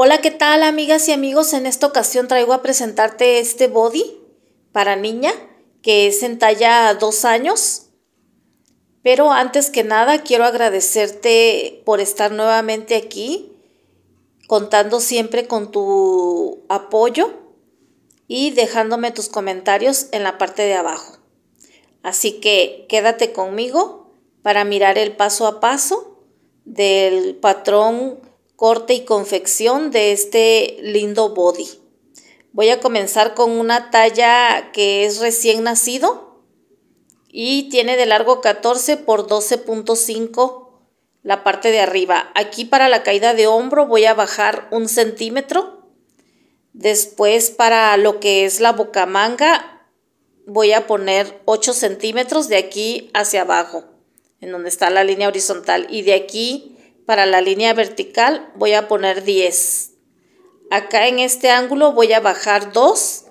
Hola, ¿qué tal amigas y amigos? En esta ocasión traigo a presentarte este body para niña que es en talla dos años. Pero antes que nada quiero agradecerte por estar nuevamente aquí, contando siempre con tu apoyo y dejándome tus comentarios en la parte de abajo. Así que quédate conmigo para mirar el paso a paso del patrón corte y confección de este lindo body. Voy a comenzar con una talla que es recién nacido y tiene de largo 14 por 12.5 la parte de arriba. Aquí para la caída de hombro voy a bajar un centímetro. Después para lo que es la bocamanga voy a poner 8 centímetros de aquí hacia abajo, en donde está la línea horizontal. Y de aquí para la línea vertical voy a poner 10. Acá en este ángulo voy a bajar 2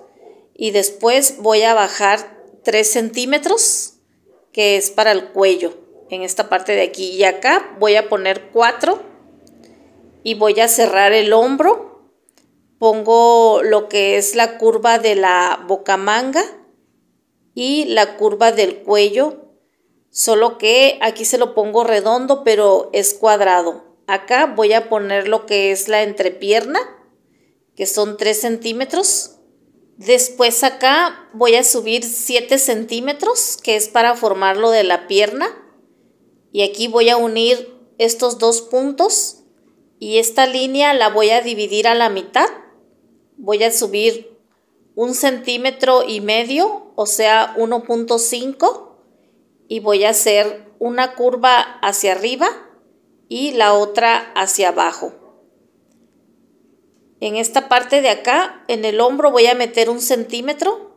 y después voy a bajar 3 centímetros que es para el cuello en esta parte de aquí y acá voy a poner 4 y voy a cerrar el hombro pongo lo que es la curva de la bocamanga y la curva del cuello Solo que aquí se lo pongo redondo, pero es cuadrado. Acá voy a poner lo que es la entrepierna, que son 3 centímetros. Después acá voy a subir 7 centímetros, que es para formar lo de la pierna. Y aquí voy a unir estos dos puntos y esta línea la voy a dividir a la mitad. Voy a subir un centímetro y medio, o sea 1.5 y voy a hacer una curva hacia arriba y la otra hacia abajo. En esta parte de acá, en el hombro voy a meter un centímetro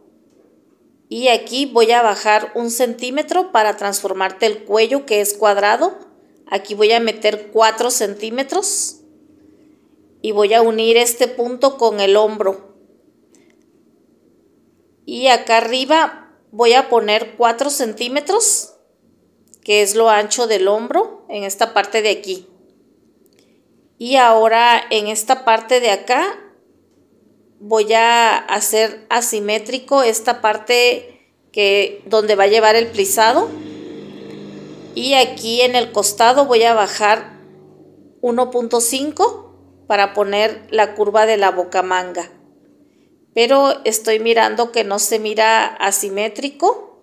y aquí voy a bajar un centímetro para transformarte el cuello que es cuadrado. Aquí voy a meter 4 centímetros y voy a unir este punto con el hombro. Y acá arriba voy a poner 4 centímetros, que es lo ancho del hombro, en esta parte de aquí. Y ahora en esta parte de acá voy a hacer asimétrico esta parte que donde va a llevar el plisado. Y aquí en el costado voy a bajar 1.5 para poner la curva de la boca manga pero estoy mirando que no se mira asimétrico.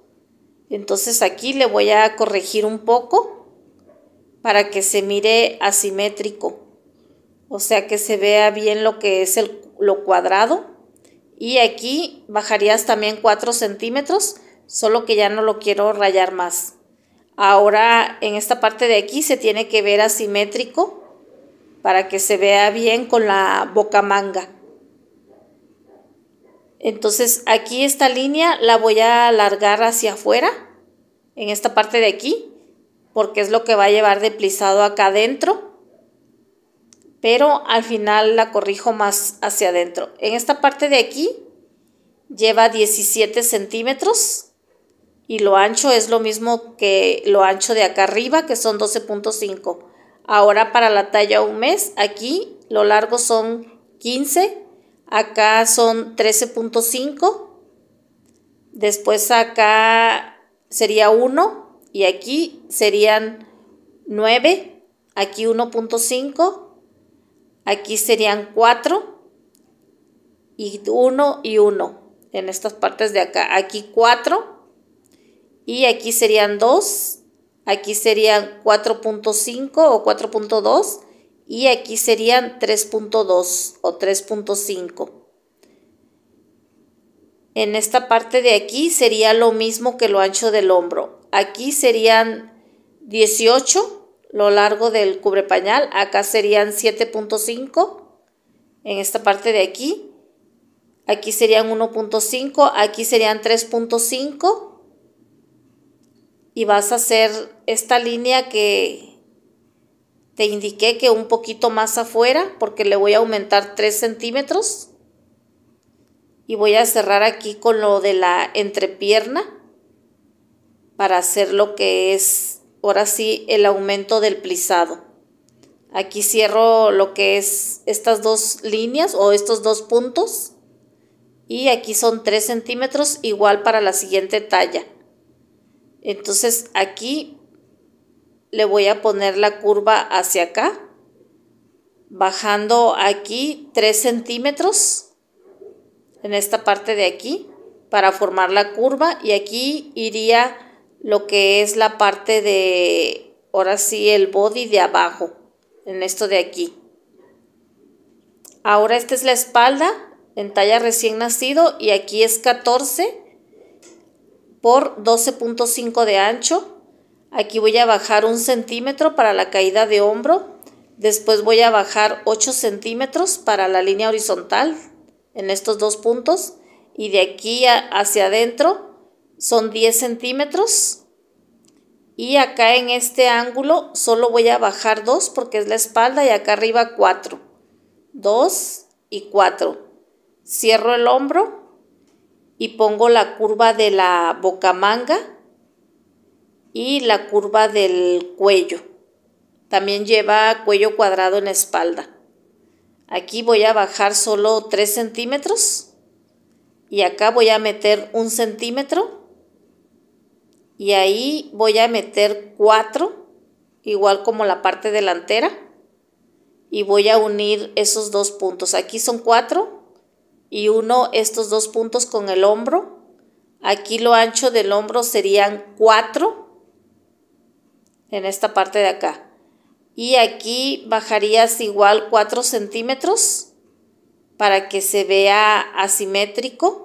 Entonces aquí le voy a corregir un poco para que se mire asimétrico. O sea que se vea bien lo que es el, lo cuadrado. Y aquí bajarías también 4 centímetros, solo que ya no lo quiero rayar más. Ahora en esta parte de aquí se tiene que ver asimétrico para que se vea bien con la boca manga. Entonces aquí esta línea la voy a alargar hacia afuera, en esta parte de aquí, porque es lo que va a llevar de plisado acá adentro. Pero al final la corrijo más hacia adentro. En esta parte de aquí lleva 17 centímetros y lo ancho es lo mismo que lo ancho de acá arriba, que son 12.5. Ahora para la talla un mes, aquí lo largo son 15 acá son 13.5, después acá sería 1 y aquí serían 9, aquí 1.5, aquí serían 4 y 1 y 1 en estas partes de acá, aquí 4 y aquí serían 2, aquí serían 4.5 o 4.2 y aquí serían 3.2 o 3.5. En esta parte de aquí sería lo mismo que lo ancho del hombro. Aquí serían 18 lo largo del cubrepañal, acá serían 7.5 en esta parte de aquí. Aquí serían 1.5, aquí serían 3.5 y vas a hacer esta línea que te indiqué que un poquito más afuera porque le voy a aumentar 3 centímetros. Y voy a cerrar aquí con lo de la entrepierna para hacer lo que es ahora sí el aumento del plisado. Aquí cierro lo que es estas dos líneas o estos dos puntos. Y aquí son 3 centímetros igual para la siguiente talla. Entonces aquí le voy a poner la curva hacia acá, bajando aquí 3 centímetros en esta parte de aquí para formar la curva y aquí iría lo que es la parte de ahora sí el body de abajo en esto de aquí ahora esta es la espalda en talla recién nacido y aquí es 14 por 12.5 de ancho Aquí voy a bajar un centímetro para la caída de hombro. Después voy a bajar 8 centímetros para la línea horizontal en estos dos puntos. Y de aquí hacia adentro son 10 centímetros. Y acá en este ángulo solo voy a bajar 2 porque es la espalda y acá arriba 4. 2 y 4. Cierro el hombro y pongo la curva de la bocamanga y la curva del cuello. También lleva cuello cuadrado en espalda. Aquí voy a bajar solo 3 centímetros y acá voy a meter un centímetro y ahí voy a meter 4 igual como la parte delantera y voy a unir esos dos puntos aquí son 4 y uno estos dos puntos con el hombro aquí lo ancho del hombro serían 4 en esta parte de acá. Y aquí bajarías igual 4 centímetros para que se vea asimétrico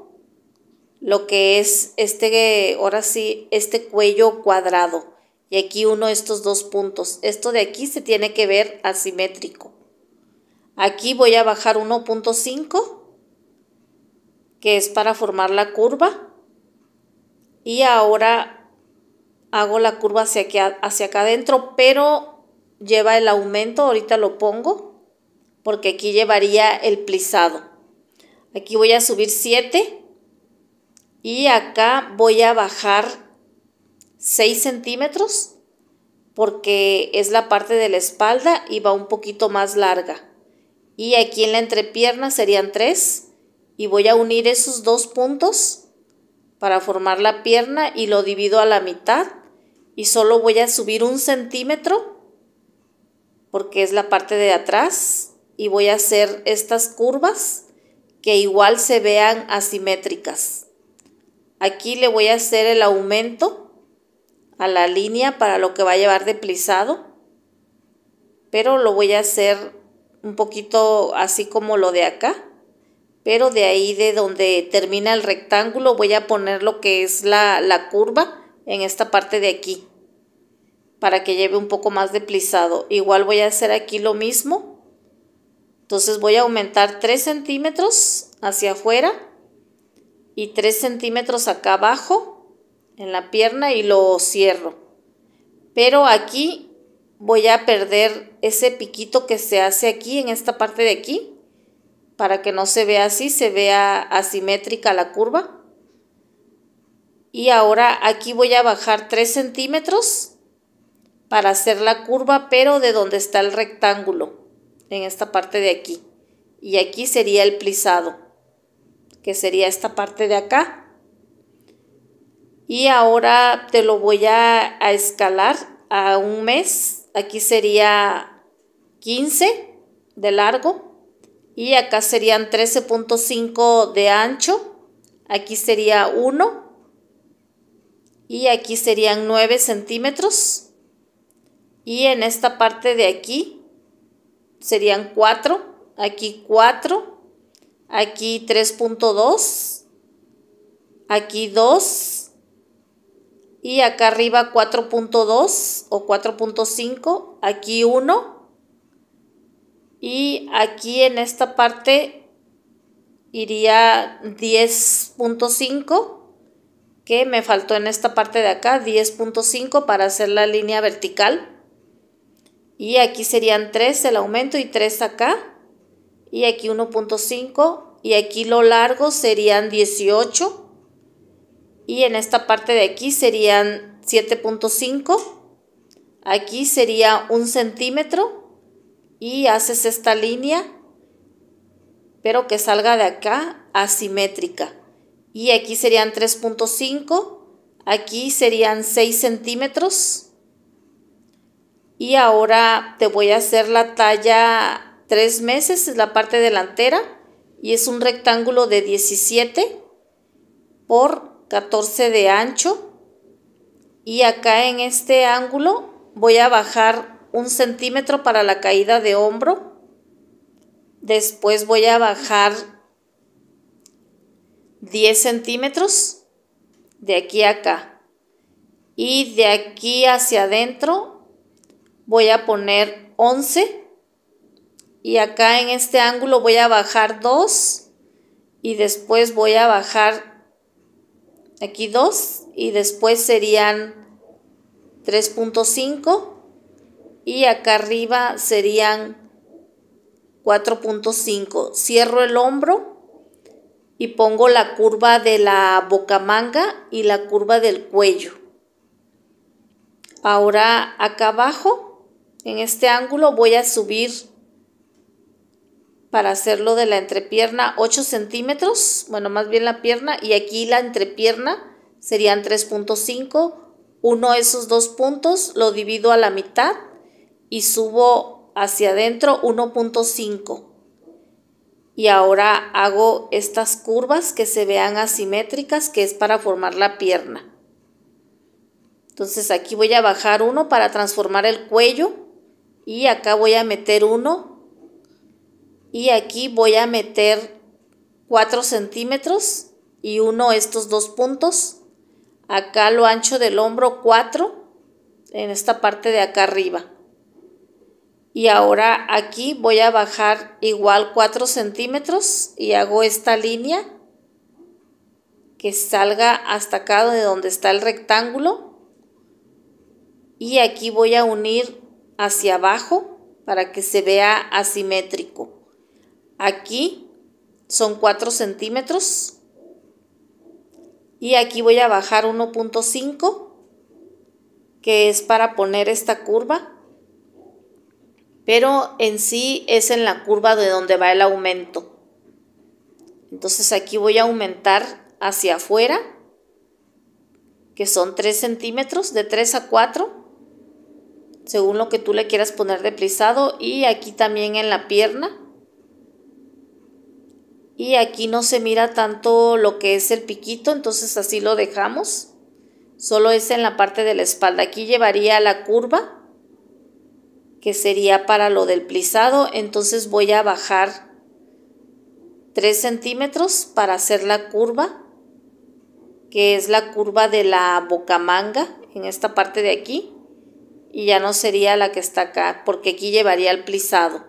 lo que es este, ahora sí, este cuello cuadrado. Y aquí uno de estos dos puntos. Esto de aquí se tiene que ver asimétrico. Aquí voy a bajar 1.5, que es para formar la curva. Y ahora hago la curva hacia, hacia acá adentro, pero lleva el aumento, ahorita lo pongo, porque aquí llevaría el plisado. Aquí voy a subir 7 y acá voy a bajar 6 centímetros porque es la parte de la espalda y va un poquito más larga. Y aquí en la entrepierna serían 3 y voy a unir esos dos puntos para formar la pierna y lo divido a la mitad y solo voy a subir un centímetro porque es la parte de atrás y voy a hacer estas curvas que igual se vean asimétricas. Aquí le voy a hacer el aumento a la línea para lo que va a llevar de plisado, pero lo voy a hacer un poquito así como lo de acá, pero de ahí de donde termina el rectángulo voy a poner lo que es la, la curva en esta parte de aquí para que lleve un poco más de plisado. Igual voy a hacer aquí lo mismo. Entonces voy a aumentar 3 centímetros hacia afuera y 3 centímetros acá abajo en la pierna y lo cierro. Pero aquí voy a perder ese piquito que se hace aquí en esta parte de aquí para que no se vea así, se vea asimétrica la curva y ahora aquí voy a bajar 3 centímetros para hacer la curva pero de donde está el rectángulo en esta parte de aquí y aquí sería el plisado que sería esta parte de acá y ahora te lo voy a, a, escalar a un mes. Aquí sería 15 de largo. Y acá serían 13.5 de ancho. Aquí sería 1 y aquí serían 9 centímetros y en esta parte de aquí serían 4, aquí 4, aquí 3.2, aquí 2 y acá arriba 4.2 o 4.5, aquí 1 y aquí en esta parte iría 10.5 que me faltó en esta parte de acá 10.5 para hacer la línea vertical y aquí serían 3 el aumento y 3 acá y aquí 1.5 y aquí lo largo serían 18 y en esta parte de aquí serían 7.5 aquí sería un centímetro y haces esta línea pero que salga de acá asimétrica y aquí serían 3.5, aquí serían 6 centímetros. Y ahora te voy a hacer la talla 3 meses, es la parte delantera, y es un rectángulo de 17 por 14 de ancho. Y acá en este ángulo voy a bajar un centímetro para la caída de hombro. Después voy a bajar 10 centímetros de aquí a acá. Y de aquí hacia adentro voy a poner 11. Y acá en este ángulo voy a bajar 2. Y después voy a bajar aquí 2. Y después serían 3.5. Y acá arriba serían 4.5. Cierro el hombro y pongo la curva de la bocamanga y la curva del cuello. Ahora acá abajo, en este ángulo, voy a subir para hacerlo de la entrepierna 8 centímetros, bueno, más bien la pierna, y aquí la entrepierna serían 3.5, uno de esos dos puntos lo divido a la mitad y subo hacia adentro 1.5 y ahora hago estas curvas que se vean asimétricas que es para formar la pierna. Entonces aquí voy a bajar uno para transformar el cuello y acá voy a meter uno y aquí voy a meter 4 centímetros y uno estos dos puntos. Acá lo ancho del hombro 4 en esta parte de acá arriba y ahora aquí voy a bajar igual 4 centímetros y hago esta línea que salga hasta acá de donde está el rectángulo y aquí voy a unir hacia abajo para que se vea asimétrico aquí son 4 centímetros y aquí voy a bajar 1.5 que es para poner esta curva pero en sí es en la curva de donde va el aumento. Entonces aquí voy a aumentar hacia afuera, que son 3 centímetros, de 3 a 4, según lo que tú le quieras poner de plisado, y aquí también en la pierna. Y aquí no se mira tanto lo que es el piquito, entonces así lo dejamos. Solo es en la parte de la espalda. Aquí llevaría la curva que sería para lo del plisado, entonces voy a bajar 3 centímetros para hacer la curva, que es la curva de la bocamanga, en esta parte de aquí, y ya no sería la que está acá, porque aquí llevaría el plisado.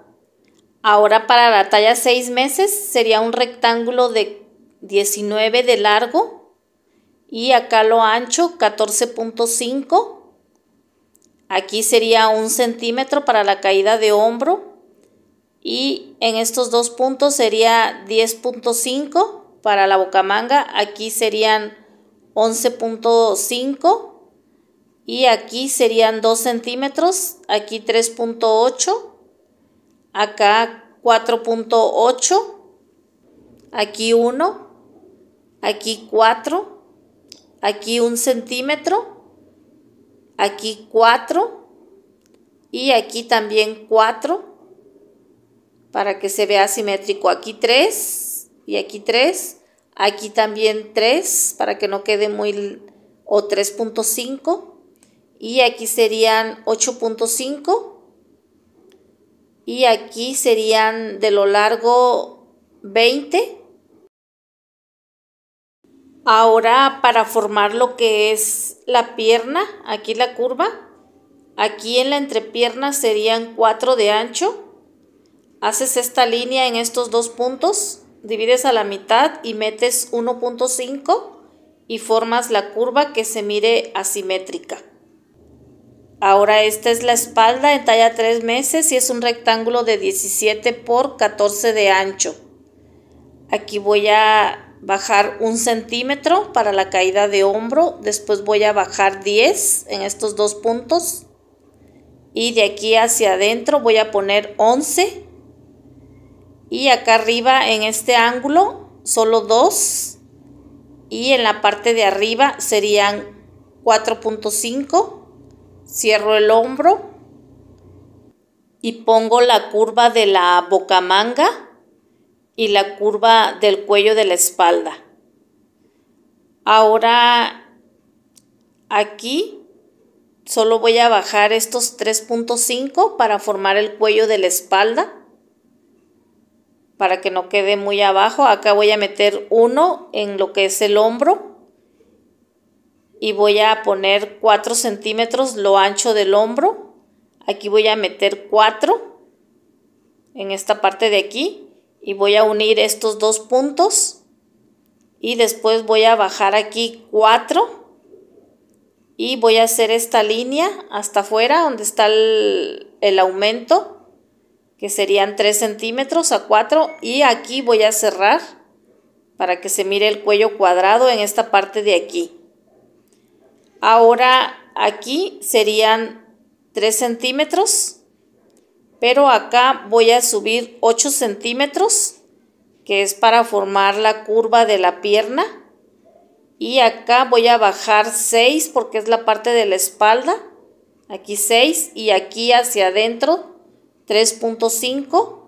Ahora para la talla 6 meses sería un rectángulo de 19 de largo y acá lo ancho 14.5 Aquí sería un centímetro para la caída de hombro y en estos dos puntos sería 10.5 para la bocamanga. Aquí serían 11.5 y aquí serían 2 centímetros. Aquí 3.8. Acá 4.8. Aquí 1. Aquí 4. Aquí 1 centímetro Aquí 4 y aquí también 4 para que se vea simétrico. Aquí 3 y aquí 3. Aquí también 3 para que no quede muy... o 3.5. Y aquí serían 8.5. Y aquí serían de lo largo 20 Ahora para formar lo que es la pierna, aquí la curva, aquí en la entrepierna serían 4 de ancho. Haces esta línea en estos dos puntos, divides a la mitad y metes 1.5 y formas la curva que se mire asimétrica. Ahora esta es la espalda en talla 3 meses y es un rectángulo de 17 por 14 de ancho. Aquí voy a bajar un centímetro para la caída de hombro, después voy a bajar 10 en estos dos puntos y de aquí hacia adentro voy a poner 11 y acá arriba en este ángulo solo 2 y en la parte de arriba serían 4.5, cierro el hombro y pongo la curva de la boca manga y la curva del cuello de la espalda. Ahora aquí solo voy a bajar estos 3.5 para formar el cuello de la espalda para que no quede muy abajo. Acá voy a meter uno en lo que es el hombro y voy a poner 4 centímetros lo ancho del hombro. Aquí voy a meter 4 en esta parte de aquí y voy a unir estos dos puntos y después voy a bajar aquí 4 y voy a hacer esta línea hasta afuera donde está el, aumento que serían 3 centímetros a 4 y aquí voy a cerrar para que se mire el cuello cuadrado en esta parte de aquí ahora aquí serían 3 centímetros pero acá voy a subir 8 centímetros que es para formar la curva de la pierna y acá voy a bajar 6 porque es la parte de la espalda aquí 6 y aquí hacia adentro 3.5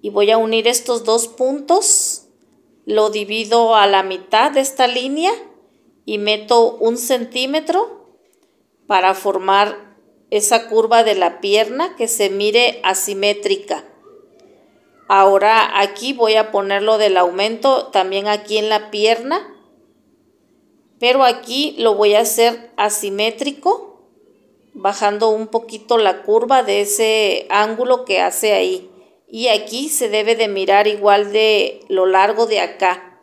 y voy a unir estos dos puntos lo divido a la mitad de esta línea y meto un centímetro para formar esa curva de la pierna que se mire asimétrica. Ahora aquí voy a ponerlo del aumento también aquí en la pierna, pero aquí lo voy a hacer asimétrico, bajando un poquito la curva de ese ángulo que hace ahí. Y aquí se debe de mirar igual de lo largo de acá,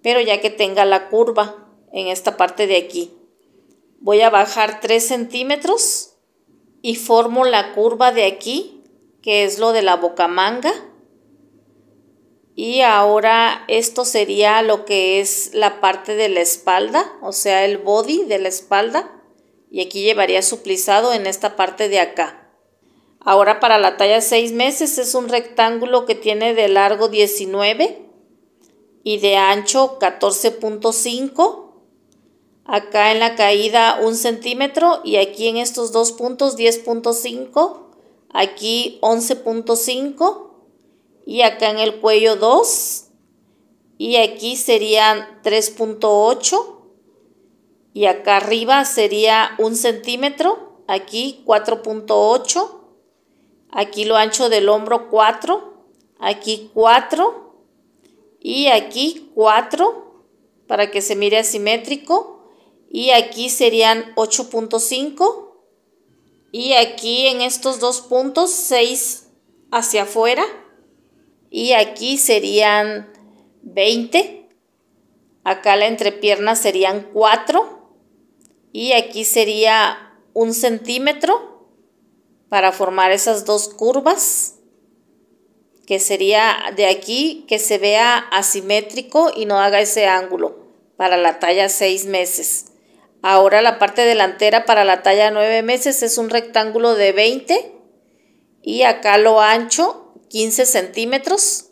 pero ya que tenga la curva en esta parte de aquí voy a bajar 3 centímetros y formo la curva de aquí, que es lo de la bocamanga. Y ahora esto sería lo que es la parte de la espalda, o sea, el body de la espalda. Y aquí llevaría suplizado en esta parte de acá. Ahora para la talla 6 meses es un rectángulo que tiene de largo 19 y de ancho 14.5 acá en la caída un centímetro y aquí en estos dos puntos 10.5, aquí 11.5 y acá en el cuello 2 y aquí serían 3.8 y acá arriba sería un centímetro, aquí 4.8, aquí lo ancho del hombro 4, aquí 4 y aquí 4 para que se mire asimétrico y aquí serían 8.5 y aquí en estos dos puntos 6 hacia afuera y aquí serían 20 acá la entrepierna serían 4 y aquí sería un centímetro para formar esas dos curvas que sería de aquí que se vea asimétrico y no haga ese ángulo para la talla 6 meses. Ahora la parte delantera para la talla 9 meses es un rectángulo de 20 y acá lo ancho 15 centímetros.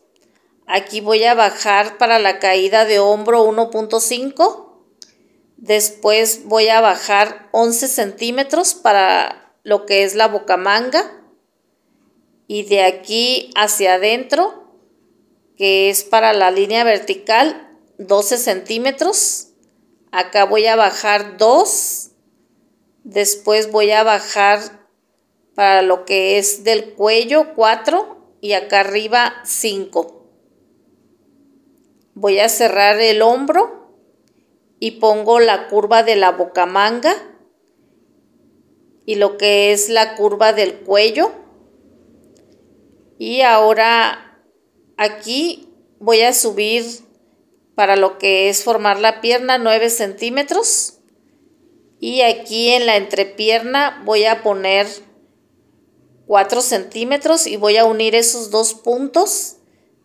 Aquí voy a bajar para la caída de hombro 1.5. Después voy a bajar 11 centímetros para lo que es la bocamanga. Y de aquí hacia adentro, que es para la línea vertical, 12 centímetros Acá voy a bajar 2. Después voy a bajar para lo que es del cuello 4 y acá arriba 5. Voy a cerrar el hombro y pongo la curva de la bocamanga y lo que es la curva del cuello. Y ahora aquí voy a subir para lo que es formar la pierna 9 centímetros y aquí en la entrepierna voy a poner 4 centímetros y voy a unir esos dos puntos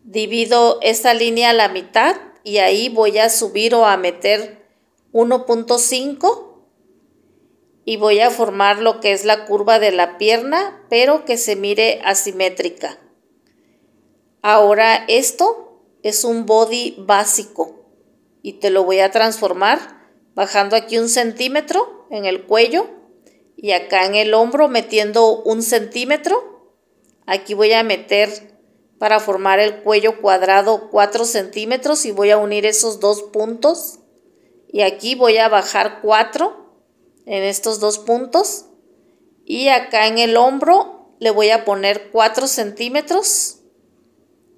divido esta línea a la mitad y ahí voy a subir o a meter 1.5 y voy a formar lo que es la curva de la pierna pero que se mire asimétrica ahora esto es un body básico y te lo voy a transformar bajando aquí un centímetro en el cuello y acá en el hombro metiendo un centímetro. Aquí voy a meter para formar el cuello cuadrado 4 centímetros y voy a unir esos dos puntos y aquí voy a bajar 4 en estos dos puntos y acá en el hombro le voy a poner 4 centímetros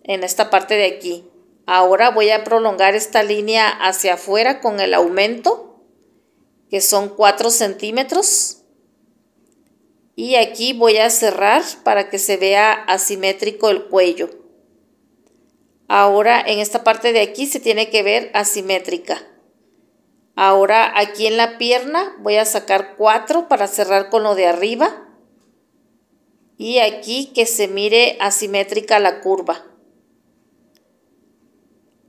en esta parte de aquí Ahora voy a prolongar esta línea hacia afuera con el aumento, que son 4 centímetros. Y aquí voy a cerrar para que se vea asimétrico el cuello. Ahora en esta parte de aquí se tiene que ver asimétrica. Ahora aquí en la pierna voy a sacar 4 para cerrar con lo de arriba. Y aquí que se mire asimétrica la curva.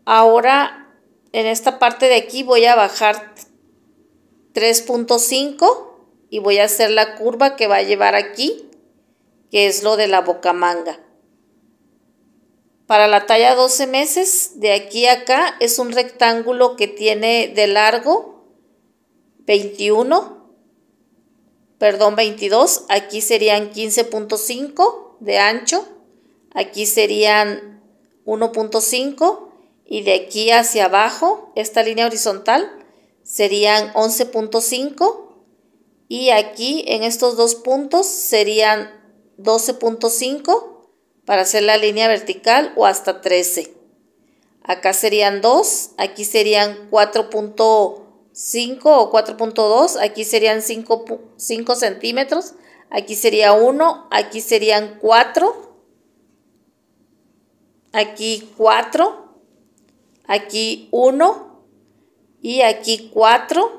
Ahora en esta parte de aquí voy a bajar 3.5 y voy a hacer la curva que va a llevar aquí, que es lo de la bocamanga. Para la talla 12 meses, de aquí a acá es un rectángulo que tiene de largo 21, perdón 22, aquí serían 15.5 de ancho, aquí serían 1.5 y de aquí hacia abajo, esta línea horizontal, serían 11.5 y aquí en estos dos puntos serían 12.5 para hacer la línea vertical o hasta 13. Acá serían 2, aquí serían 4.5 o 4.2, aquí serían 5, 5 centímetros, aquí sería 1, aquí serían 4, aquí 4 aquí 1 y aquí 4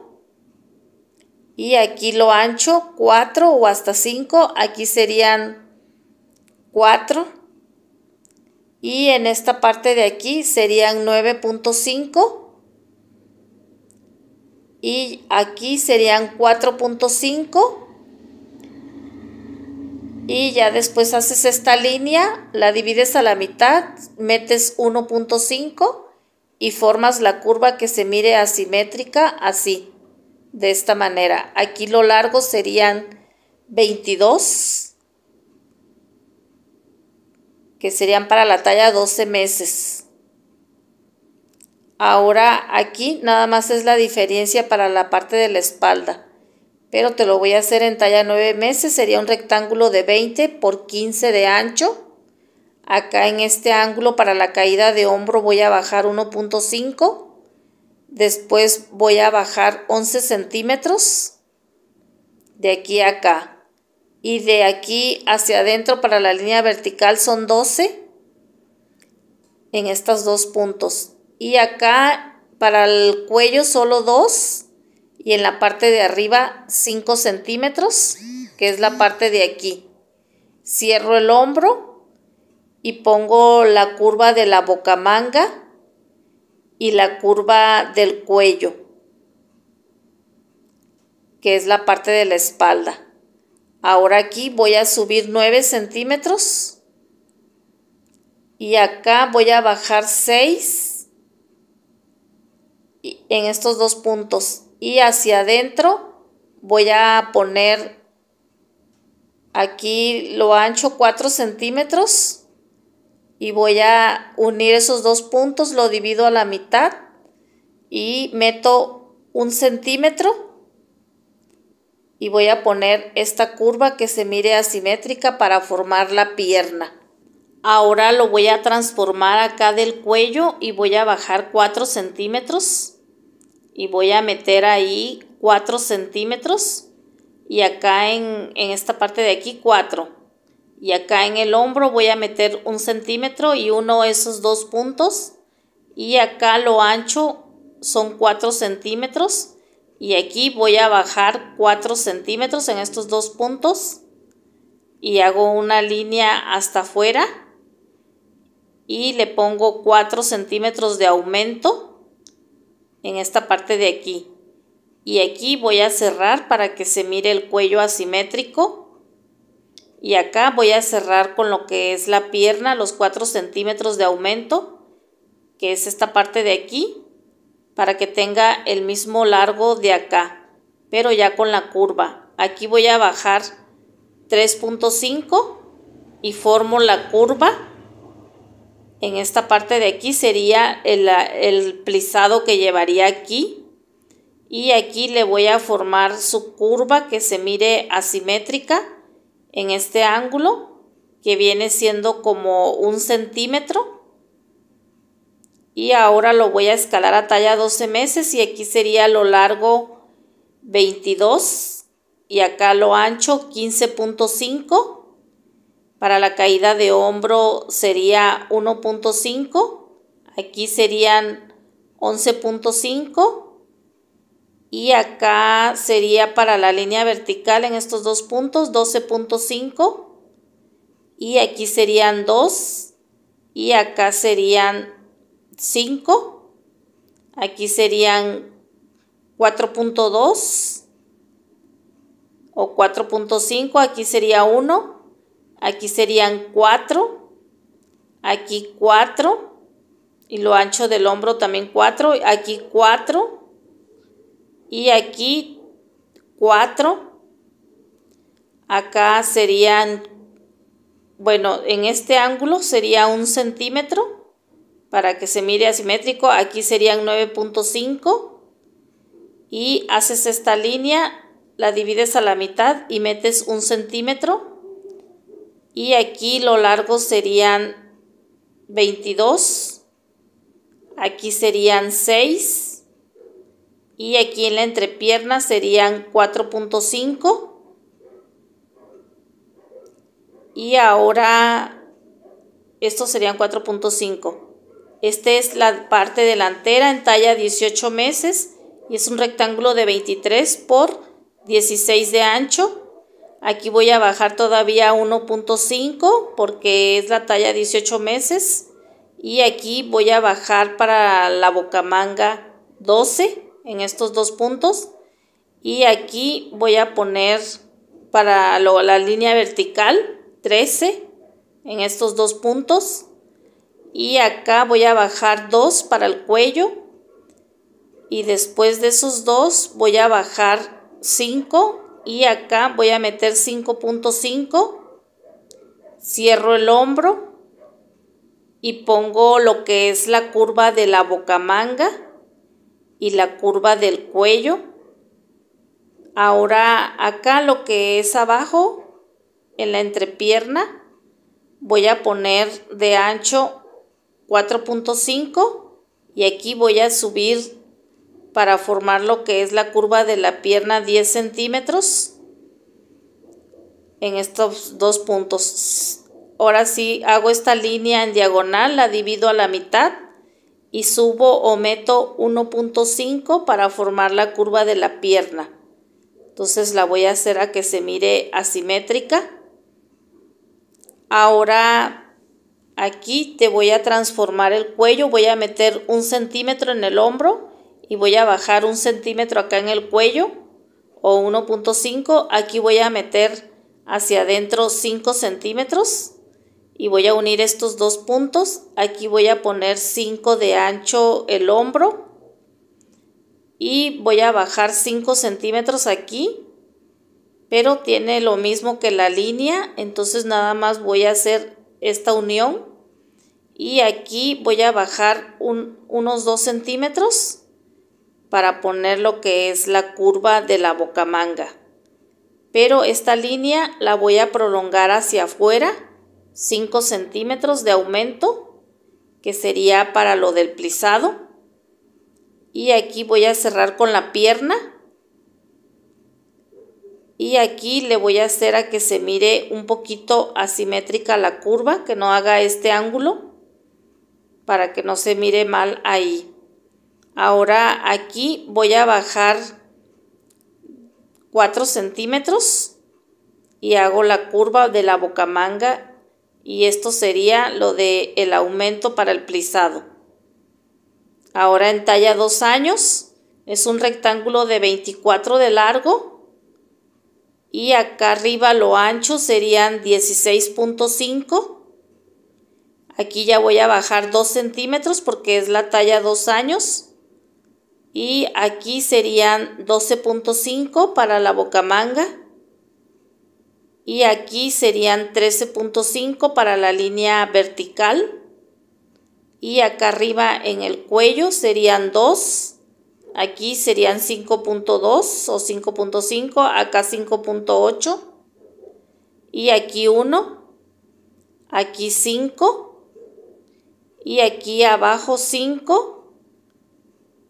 y aquí lo ancho 4 o hasta 5, aquí serían 4 y en esta parte de aquí serían 9.5 y aquí serían 4.5 y ya después haces esta línea, la divides a la mitad, metes 1.5 y formas la curva que se mire asimétrica así, de esta manera. Aquí lo largo serían 22, que serían para la talla 12 meses. Ahora aquí nada más es la diferencia para la parte de la espalda, pero te lo voy a hacer en talla 9 meses, sería un rectángulo de 20 por 15 de ancho acá en este ángulo para la caída de hombro voy a bajar 1.5 después voy a bajar 11 centímetros de aquí a acá y de aquí hacia adentro para la línea vertical son 12 en estos dos puntos y acá para el cuello solo 2 y en la parte de arriba 5 centímetros que es la parte de aquí cierro el hombro y pongo la curva de la bocamanga y la curva del cuello, que es la parte de la espalda. Ahora aquí voy a subir 9 centímetros y acá voy a bajar 6 en estos dos puntos y hacia adentro voy a poner aquí lo ancho 4 centímetros y voy a unir esos dos puntos, lo divido a la mitad y meto un centímetro y voy a poner esta curva que se mire asimétrica para formar la pierna. Ahora lo voy a transformar acá del cuello y voy a bajar 4 centímetros y voy a meter ahí 4 centímetros y acá en, en esta parte de aquí 4 y acá en el hombro voy a meter un centímetro y uno de esos dos puntos y acá lo ancho son 4 centímetros y aquí voy a bajar 4 centímetros en estos dos puntos y hago una línea hasta afuera y le pongo 4 centímetros de aumento en esta parte de aquí y aquí voy a cerrar para que se mire el cuello asimétrico y acá voy a cerrar con lo que es la pierna, los 4 centímetros de aumento, que es esta parte de aquí, para que tenga el mismo largo de acá, pero ya con la curva. Aquí voy a bajar 3.5 y formo la curva. En esta parte de aquí sería el, el plisado que llevaría aquí. Y aquí le voy a formar su curva que se mire asimétrica en este ángulo que viene siendo como un centímetro y ahora lo voy a escalar a talla 12 meses y aquí sería lo largo 22 y acá lo ancho 15.5 para la caída de hombro sería 1.5 aquí serían 11.5 y acá sería para la línea vertical en estos dos puntos 12.5 y aquí serían 2 y acá serían 5 aquí serían 4.2 o 4.5 aquí sería 1 aquí serían 4 aquí 4 y lo ancho del hombro también 4 aquí 4 y aquí 4. Acá serían, bueno, en este ángulo sería un centímetro para que se mire asimétrico. Aquí serían 9.5. Y haces esta línea, la divides a la mitad y metes un centímetro. Y aquí lo largo serían 22. Aquí serían 6 y aquí en la entrepierna serían 4.5 y ahora estos serían 4.5 esta es la parte delantera en talla 18 meses y es un rectángulo de 23 por 16 de ancho aquí voy a bajar todavía 1.5 porque es la talla 18 meses y aquí voy a bajar para la bocamanga 12 en estos dos puntos y aquí voy a poner para la línea vertical 13 en estos dos puntos y acá voy a bajar 2 para el cuello y después de esos dos voy a bajar 5 y acá voy a meter 5.5 cierro el hombro y pongo lo que es la curva de la bocamanga y la curva del cuello. Ahora acá lo que es abajo, en la entrepierna, voy a poner de ancho 4.5 y aquí voy a subir para formar lo que es la curva de la pierna 10 centímetros en estos dos puntos. Ahora sí hago esta línea en diagonal, la divido a la mitad y subo o meto 1.5 para formar la curva de la pierna. Entonces la voy a hacer a que se mire asimétrica. Ahora aquí te voy a transformar el cuello, voy a meter un centímetro en el hombro y voy a bajar un centímetro acá en el cuello o 1.5. Aquí voy a meter hacia adentro 5 centímetros y voy a unir estos dos puntos. Aquí voy a poner 5 de ancho el hombro y voy a bajar 5 centímetros aquí, pero tiene lo mismo que la línea, entonces nada más voy a hacer esta unión y aquí voy a bajar unos 2 centímetros para poner lo que es la curva de la bocamanga. Pero esta línea la voy a prolongar hacia afuera 5 centímetros de aumento, que sería para lo del plisado. Y aquí voy a cerrar con la pierna. Y aquí le voy a hacer a que se mire un poquito asimétrica la curva, que no haga este ángulo, para que no se mire mal ahí. Ahora aquí voy a bajar 4 centímetros y hago la curva de la bocamanga y esto sería lo de el aumento para el plisado. Ahora en talla 2 años es un rectángulo de 24 de largo y acá arriba lo ancho serían 16.5. Aquí ya voy a bajar 2 centímetros porque es la talla 2 años. Y aquí serían 12.5 para la boca manga y aquí serían 13.5 para la línea vertical y acá arriba en el cuello serían 2 aquí serían 5.2 o 5.5 acá 5.8 y aquí 1 aquí 5 y aquí abajo 5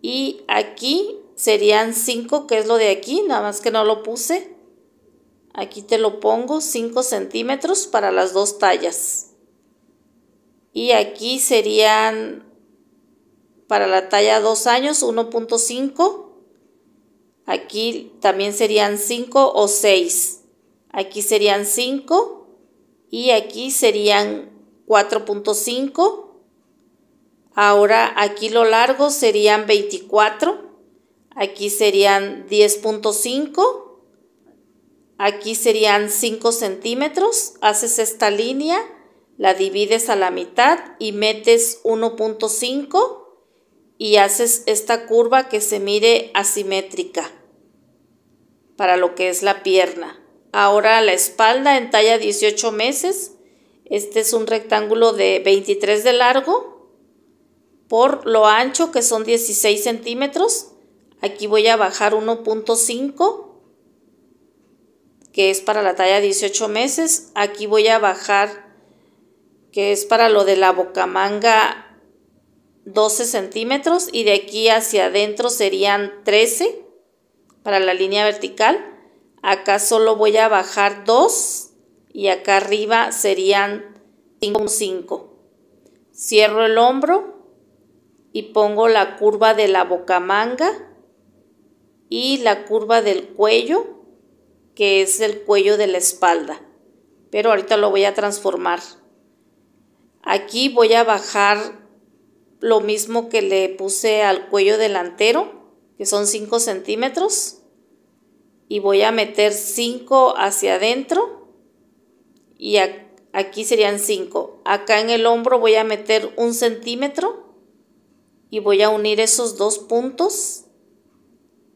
y aquí serían 5 que es lo de aquí nada más que no lo puse Aquí te lo pongo 5 centímetros para las dos tallas. Y aquí serían para la talla 2 años 1.5. Aquí también serían 5 o 6. Aquí serían 5 y aquí serían 4.5. Ahora aquí lo largo serían 24. Aquí serían 10.5 Aquí serían 5 centímetros. Haces esta línea, la divides a la mitad y metes 1.5 y haces esta curva que se mire asimétrica para lo que es la pierna. Ahora la espalda en talla 18 meses. Este es un rectángulo de 23 de largo por lo ancho que son 16 centímetros. Aquí voy a bajar 1.5 que es para la talla 18 meses. Aquí voy a bajar, que es para lo de la bocamanga 12 centímetros y de aquí hacia adentro serían 13 para la línea vertical. Acá solo voy a bajar 2 y acá arriba serían 5. Cierro el hombro y pongo la curva de la bocamanga y la curva del cuello que es el cuello de la espalda. Pero ahorita lo voy a transformar. Aquí voy a bajar lo mismo que le puse al cuello delantero, que son 5 centímetros. Y voy a meter 5 hacia adentro. Y aquí serían 5. Acá en el hombro voy a meter un centímetro. Y voy a unir esos dos puntos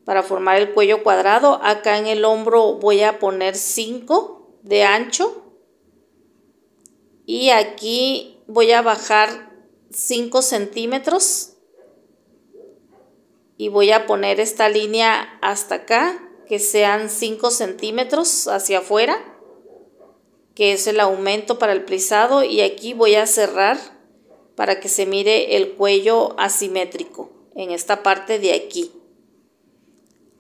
para formar el cuello cuadrado. Acá en el hombro voy a poner 5 de ancho. Y aquí voy a bajar 5 centímetros. Y voy a poner esta línea hasta acá, que sean 5 centímetros hacia afuera, que es el aumento para el plisado. Y aquí voy a cerrar para que se mire el cuello asimétrico en esta parte de aquí.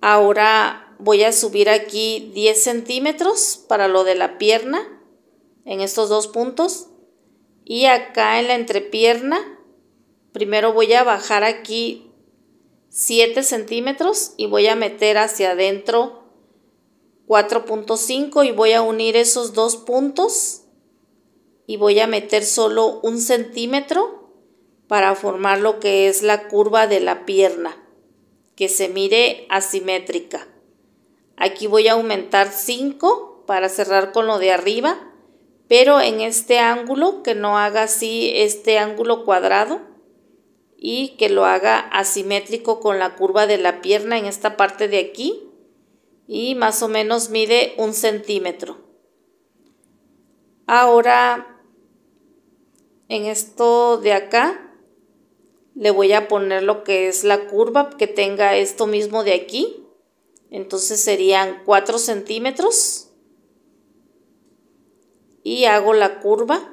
Ahora voy a subir aquí 10 centímetros para lo de la pierna, en estos dos puntos. Y acá en la entrepierna, primero voy a bajar aquí 7 centímetros y voy a meter hacia adentro 4.5 y voy a unir esos dos puntos y voy a meter solo un centímetro para formar lo que es la curva de la pierna que se mire asimétrica. Aquí voy a aumentar 5 para cerrar con lo de arriba, pero en este ángulo que no haga así este ángulo cuadrado y que lo haga asimétrico con la curva de la pierna en esta parte de aquí y más o menos mide un centímetro. Ahora en esto de acá le voy a poner lo que es la curva que tenga esto mismo de aquí. Entonces serían 4 centímetros. Y hago la curva.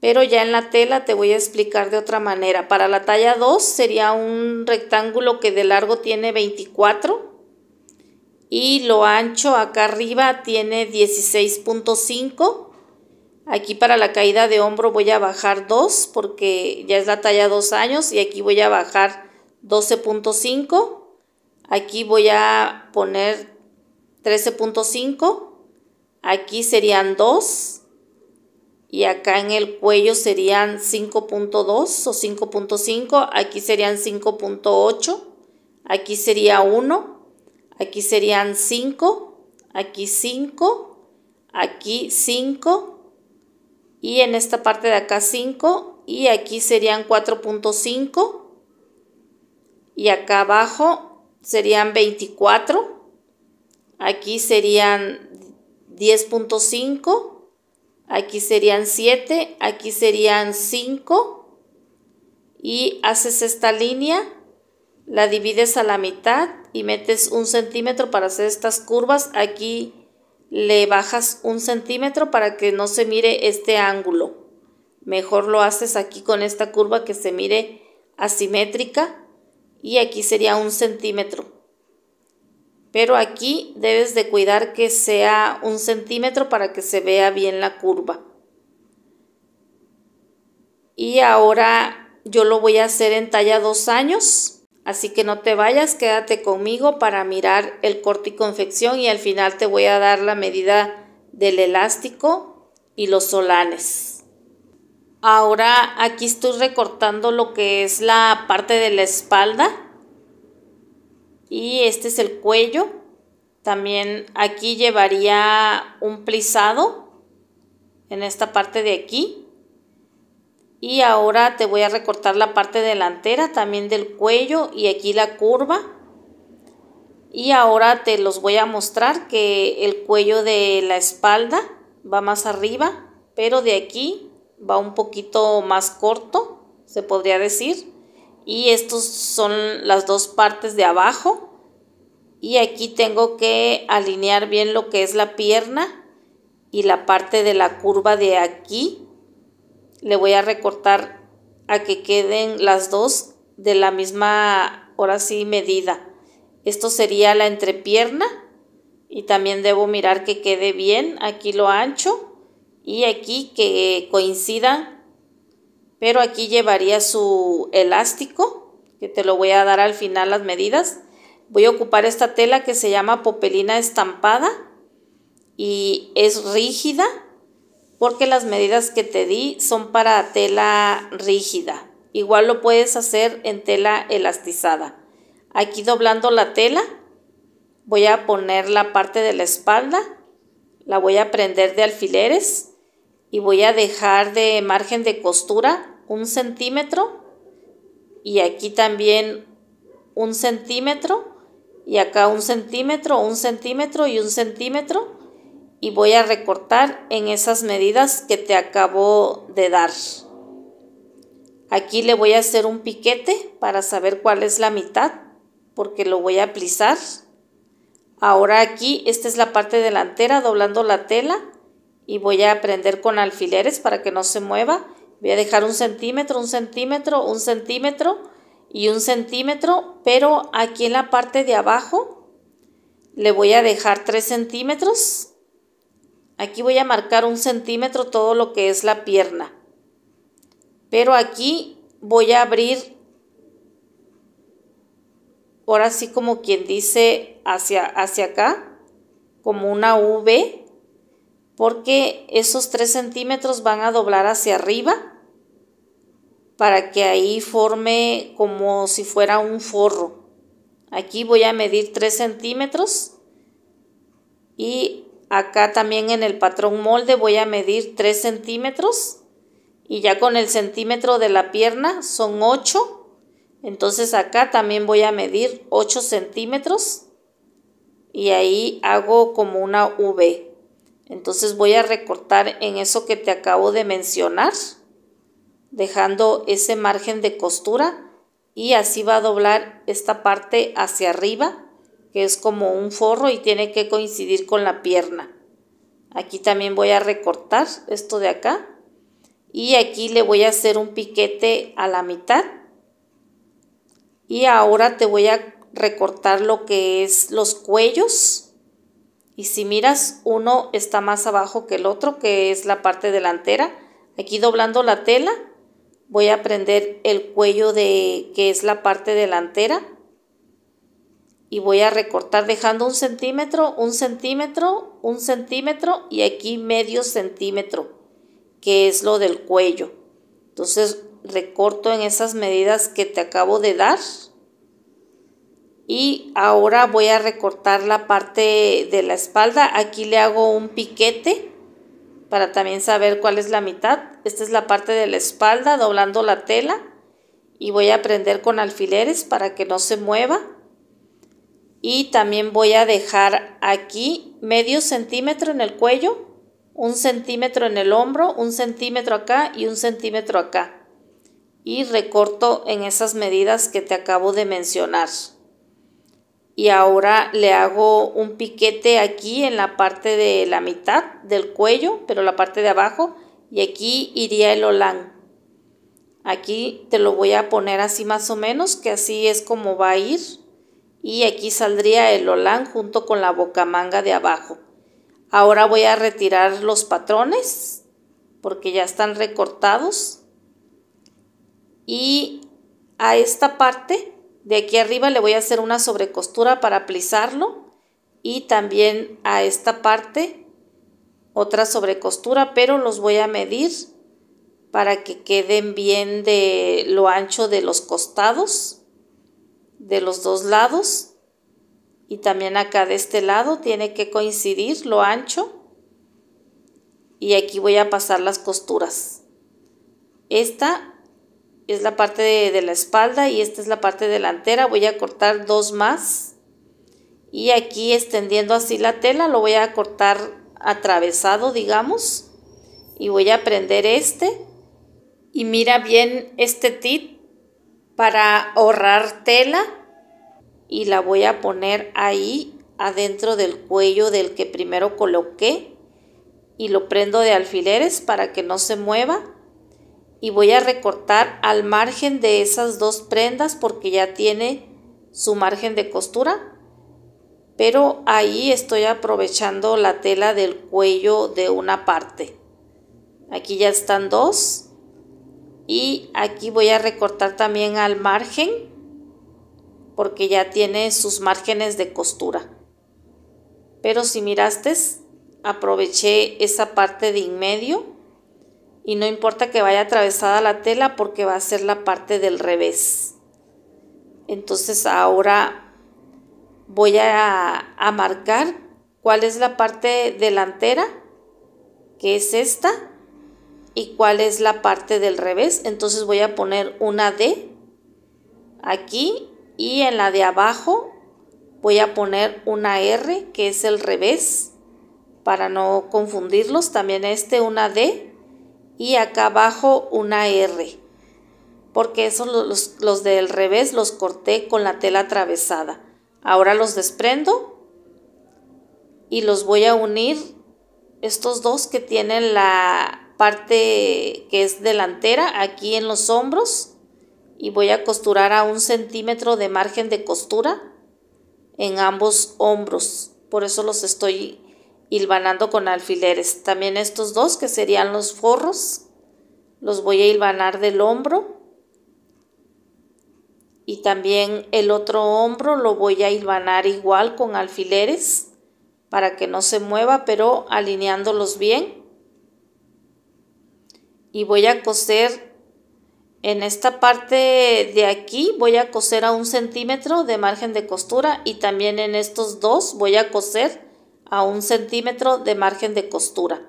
Pero ya en la tela te voy a explicar de otra manera. Para la talla 2 sería un rectángulo que de largo tiene 24. Y lo ancho acá arriba tiene 16.5 Aquí para la caída de hombro voy a bajar 2 porque ya es la talla 2 años y aquí voy a bajar 12.5. Aquí voy a poner 13.5. Aquí serían 2. Y acá en el cuello serían 5.2 o 5.5. Aquí serían 5.8. Aquí sería 1. Aquí serían 5. Aquí 5. Aquí 5 y en esta parte de acá 5 y aquí serían 4.5 y acá abajo serían 24 aquí serían 10.5 aquí serían 7 aquí serían 5 y haces esta línea la divides a la mitad y metes un centímetro para hacer estas curvas aquí le bajas un centímetro para que no se mire este ángulo. Mejor lo haces aquí con esta curva que se mire asimétrica y aquí sería un centímetro. Pero aquí debes de cuidar que sea un centímetro para que se vea bien la curva. Y ahora yo lo voy a hacer en talla dos años. Así que no te vayas, quédate conmigo para mirar el corte y confección y al final te voy a dar la medida del elástico y los solanes. Ahora aquí estoy recortando lo que es la parte de la espalda y este es el cuello. También aquí llevaría un plisado en esta parte de aquí y ahora te voy a recortar la parte delantera también del cuello y aquí la curva y ahora te los voy a mostrar que el cuello de la espalda va más arriba pero de aquí va un poquito más corto se podría decir y estos son las dos partes de abajo y aquí tengo que alinear bien lo que es la pierna y la parte de la curva de aquí le voy a recortar a que queden las dos de la misma, ahora sí, medida. Esto sería la entrepierna y también debo mirar que quede bien aquí lo ancho y aquí que coincida Pero aquí llevaría su elástico, que te lo voy a dar al final las medidas. Voy a ocupar esta tela que se llama popelina estampada y es rígida porque las medidas que te di son para tela rígida. Igual lo puedes hacer en tela elastizada. Aquí doblando la tela voy a poner la parte de la espalda, la voy a prender de alfileres y voy a dejar de margen de costura un centímetro y aquí también un centímetro y acá un centímetro, un centímetro y un centímetro y voy a recortar en esas medidas que te acabo de dar. Aquí le voy a hacer un piquete para saber cuál es la mitad porque lo voy a plisar. Ahora aquí, esta es la parte delantera doblando la tela y voy a prender con alfileres para que no se mueva. Voy a dejar un centímetro, un centímetro, un centímetro y un centímetro, pero aquí en la parte de abajo le voy a dejar tres centímetros Aquí voy a marcar un centímetro todo lo que es la pierna. Pero aquí voy a abrir, ahora sí como quien dice, hacia, hacia acá, como una V, porque esos tres centímetros van a doblar hacia arriba para que ahí forme como si fuera un forro. Aquí voy a medir 3 centímetros y Acá también en el patrón molde voy a medir 3 centímetros y ya con el centímetro de la pierna son 8. Entonces acá también voy a medir 8 centímetros y ahí hago como una V. Entonces voy a recortar en eso que te acabo de mencionar, dejando ese margen de costura y así va a doblar esta parte hacia arriba que es como un forro y tiene que coincidir con la pierna. Aquí también voy a recortar esto de acá y aquí le voy a hacer un piquete a la mitad. Y ahora te voy a recortar lo que es los cuellos. Y si miras, uno está más abajo que el otro, que es la parte delantera. Aquí doblando la tela, voy a prender el cuello de que es la parte delantera y voy a recortar dejando un centímetro, un centímetro, un centímetro y aquí medio centímetro, que es lo del cuello. Entonces recorto en esas medidas que te acabo de dar. Y ahora voy a recortar la parte de la espalda. Aquí le hago un piquete para también saber cuál es la mitad. Esta es la parte de la espalda doblando la tela. Y voy a prender con alfileres para que no se mueva y también voy a dejar aquí medio centímetro en el cuello, un centímetro en el hombro, un centímetro acá y un centímetro acá. Y recorto en esas medidas que te acabo de mencionar. Y ahora le hago un piquete aquí en la parte de la mitad del cuello, pero la parte de abajo. Y aquí iría el olán. Aquí te lo voy a poner así más o menos, que así es como va a ir y aquí saldría el olán junto con la bocamanga de abajo. Ahora voy a retirar los patrones porque ya están recortados y a esta parte de aquí arriba le voy a hacer una sobrecostura para plisarlo y también a esta parte otra sobrecostura pero los voy a medir para que queden bien de lo ancho de los costados de los dos lados y también acá de este lado tiene que coincidir lo ancho y aquí voy a pasar las costuras esta es la parte de, la espalda y esta es la parte delantera voy a cortar dos más y aquí extendiendo así la tela lo voy a cortar atravesado digamos y voy a prender este y mira bien este tit para ahorrar tela y la voy a poner ahí adentro del cuello del que primero coloqué y lo prendo de alfileres para que no se mueva y voy a recortar al margen de esas dos prendas porque ya tiene su margen de costura pero ahí estoy aprovechando la tela del cuello de una parte aquí ya están dos y aquí voy a recortar también al margen porque ya tiene sus márgenes de costura pero si miraste aproveché esa parte de en medio y no importa que vaya atravesada la tela porque va a ser la parte del revés entonces ahora voy a, a marcar cuál es la parte delantera que es esta y cuál es la parte del revés. Entonces voy a poner una D aquí y en la de abajo voy a poner una R que es el revés para no confundirlos. También este una D y acá abajo una R porque esos los, los del revés los corté con la tela atravesada. Ahora los desprendo y los voy a unir estos dos que tienen la, parte que es delantera, aquí en los hombros, y voy a costurar a un centímetro de margen de costura en ambos hombros. Por eso los estoy hilvanando con alfileres. También estos dos que serían los forros, los voy a hilvanar del hombro. Y también el otro hombro lo voy a hilvanar igual con alfileres para que no se mueva, pero alineándolos bien y voy a coser en esta parte de aquí voy a coser a un centímetro de margen de costura y también en estos dos voy a coser a un centímetro de margen de costura.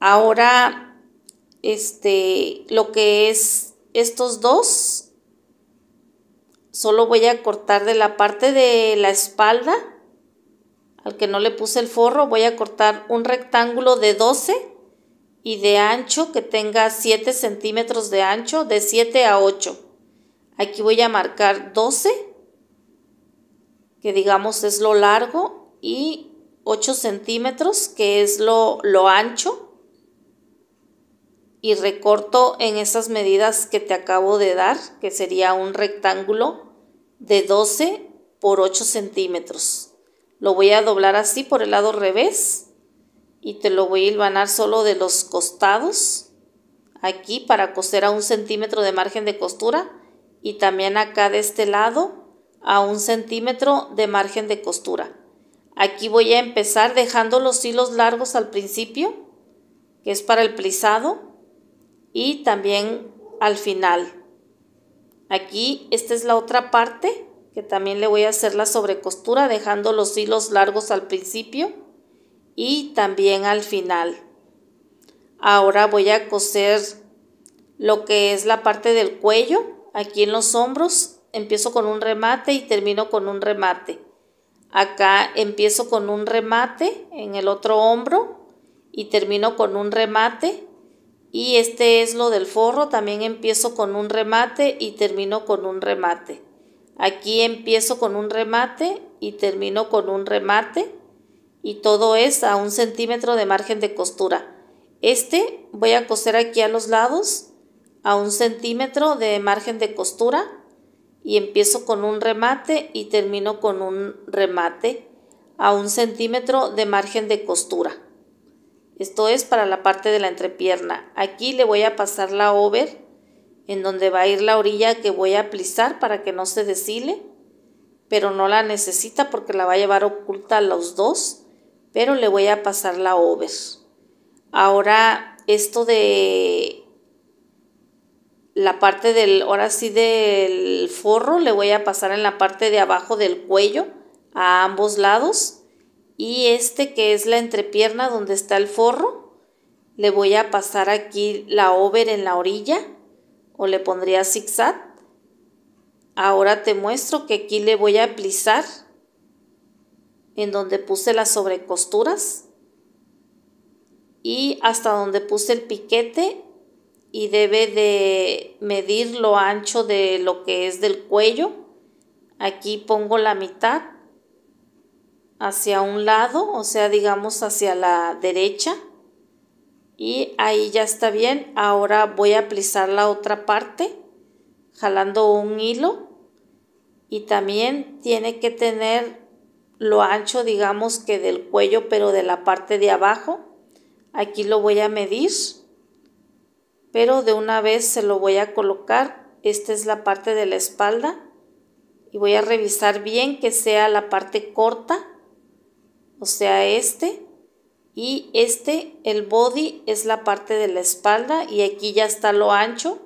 Ahora, este, lo que es estos dos, solo voy a cortar de la parte de la espalda, al que no le puse el forro, voy a cortar un rectángulo de 12 y de ancho que tenga 7 centímetros de ancho, de 7 a 8. Aquí voy a marcar 12, que digamos es lo largo, y 8 centímetros, que es lo, lo ancho. Y recorto en esas medidas que te acabo de dar, que sería un rectángulo de 12 por 8 centímetros. Lo voy a doblar así por el lado revés y te lo voy a hilvanar solo de los costados aquí para coser a un centímetro de margen de costura y también acá de este lado a un centímetro de margen de costura aquí voy a empezar dejando los hilos largos al principio que es para el plisado y también al final aquí esta es la otra parte que también le voy a hacer la sobrecostura dejando los hilos largos al principio y también al final. Ahora voy a coser lo que es la parte del cuello, aquí en los hombros, empiezo con un remate y termino con un remate. Acá empiezo con un remate en el otro hombro y termino con un remate. Y este es lo del forro, también empiezo con un remate y termino con un remate. Aquí empiezo con un remate y termino con un remate y todo es a un centímetro de margen de costura. Este voy a coser aquí a los lados a un centímetro de margen de costura y empiezo con un remate y termino con un remate a un centímetro de margen de costura. Esto es para la parte de la entrepierna. Aquí le voy a pasar la over en donde va a ir la orilla que voy a plisar para que no se deshile, pero no la necesita porque la va a llevar oculta a los dos pero le voy a pasar la over. Ahora, esto de la parte del, ahora sí del forro, le voy a pasar en la parte de abajo del cuello, a ambos lados. Y este que es la entrepierna donde está el forro, le voy a pasar aquí la over en la orilla o le pondría zigzag. Ahora te muestro que aquí le voy a plizar en donde puse las sobrecosturas y hasta donde puse el piquete y debe de medir lo ancho de lo que es del cuello. Aquí pongo la mitad hacia un lado, o sea, digamos hacia la derecha. Y ahí ya está bien. Ahora voy a plisar la otra parte jalando un hilo. Y también tiene que tener lo ancho, digamos que del cuello, pero de la parte de abajo. Aquí lo voy a medir, pero de una vez se lo voy a colocar. Esta es la parte de la espalda y voy a revisar bien que sea la parte corta, o sea este, y este, el body, es la parte de la espalda y aquí ya está lo ancho.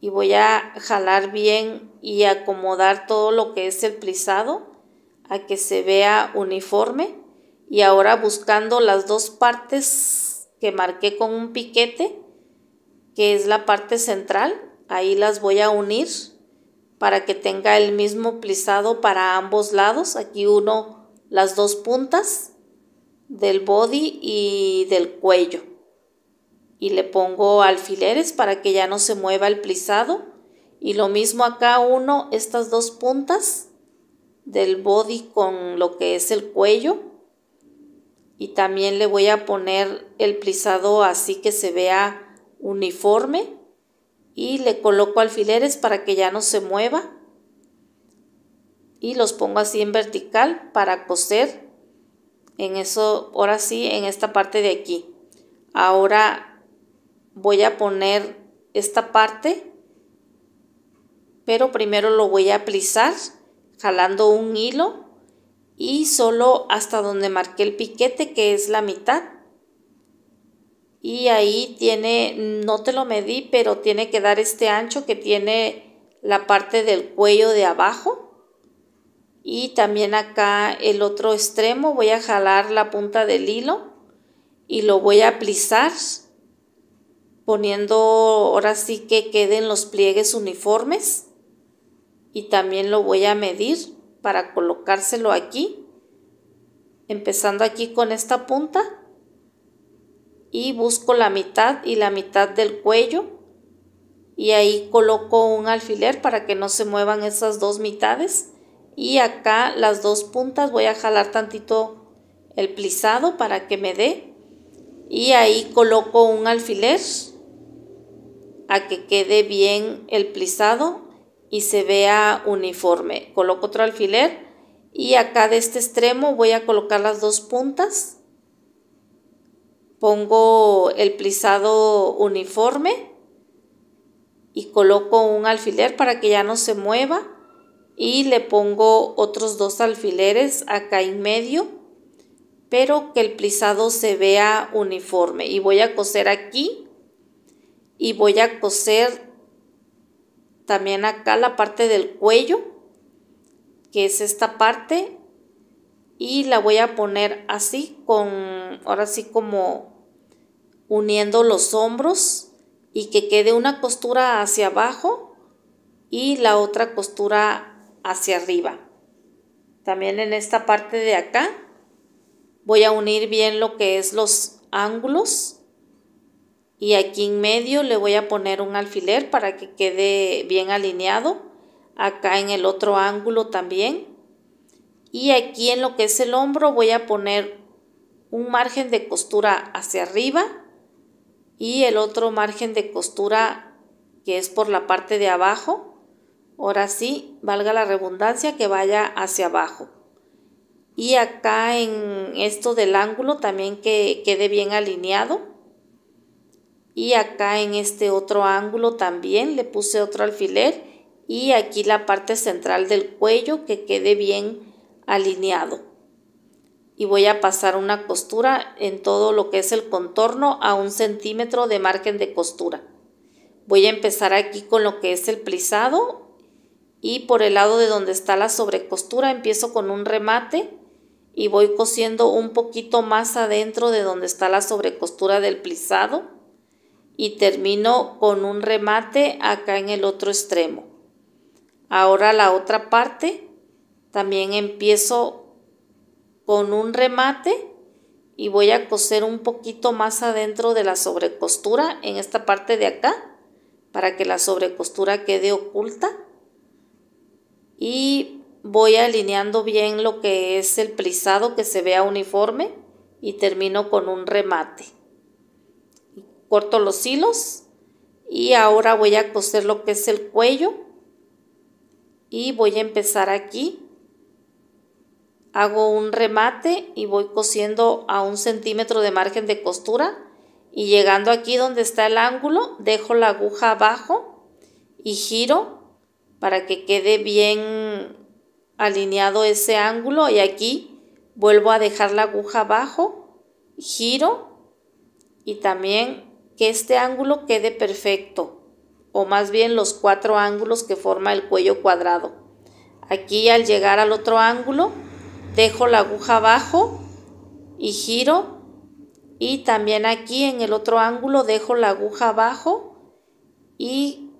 Y voy a jalar bien y acomodar todo lo que es el plisado que se vea uniforme y ahora buscando las dos partes que marqué con un piquete que es la parte central ahí las voy a unir para que tenga el mismo plisado para ambos lados aquí uno las dos puntas del body y del cuello y le pongo alfileres para que ya no se mueva el plisado y lo mismo acá uno estas dos puntas del body con lo que es el cuello y también le voy a poner el plisado así que se vea uniforme y le coloco alfileres para que ya no se mueva y los pongo así en vertical para coser en eso ahora sí en esta parte de aquí ahora voy a poner esta parte pero primero lo voy a plisar jalando un hilo y solo hasta donde marqué el piquete que es la mitad y ahí tiene no te lo medí pero tiene que dar este ancho que tiene la parte del cuello de abajo y también acá el otro extremo voy a jalar la punta del hilo y lo voy a plisar poniendo ahora sí que queden los pliegues uniformes y también lo voy a medir para colocárselo aquí empezando aquí con esta punta y busco la mitad y la mitad del cuello y ahí coloco un alfiler para que no se muevan esas dos mitades y acá las dos puntas voy a jalar tantito el plisado para que me dé y ahí coloco un alfiler a que quede bien el plisado y se vea uniforme. Coloco otro alfiler y acá de este extremo voy a colocar las dos puntas. Pongo el plisado uniforme y coloco un alfiler para que ya no se mueva y le pongo otros dos alfileres acá en medio pero que el plisado se vea uniforme y voy a coser aquí y voy a coser también acá la parte del cuello, que es esta parte. Y la voy a poner así, con ahora sí como uniendo los hombros y que quede una costura hacia abajo y la otra costura hacia arriba. También en esta parte de acá voy a unir bien lo que es los ángulos y aquí en medio le voy a poner un alfiler para que quede bien alineado acá en el otro ángulo también y aquí en lo que es el hombro voy a poner un margen de costura hacia arriba y el otro margen de costura que es por la parte de abajo ahora sí, valga la redundancia, que vaya hacia abajo. Y acá en esto del ángulo también que quede bien alineado y acá en este otro ángulo también le puse otro alfiler y aquí la parte central del cuello que quede bien alineado y voy a pasar una costura en todo lo que es el contorno a un centímetro de margen de costura voy a empezar aquí con lo que es el plisado y por el lado de donde está la sobrecostura empiezo con un remate y voy cosiendo un poquito más adentro de donde está la sobrecostura del plisado y termino con un remate acá en el otro extremo. Ahora la otra parte también empiezo con un remate y voy a coser un poquito más adentro de la sobrecostura en esta parte de acá para que la sobrecostura quede oculta y voy alineando bien lo que es el plisado que se vea uniforme y termino con un remate corto los hilos y ahora voy a coser lo que es el cuello y voy a empezar aquí hago un remate y voy cosiendo a un centímetro de margen de costura y llegando aquí donde está el ángulo dejo la aguja abajo y giro para que quede bien alineado ese ángulo y aquí vuelvo a dejar la aguja abajo giro y también que este ángulo quede perfecto, o más bien los cuatro ángulos que forma el cuello cuadrado. Aquí al llegar al otro ángulo, dejo la aguja abajo y giro. Y también aquí en el otro ángulo dejo la aguja abajo y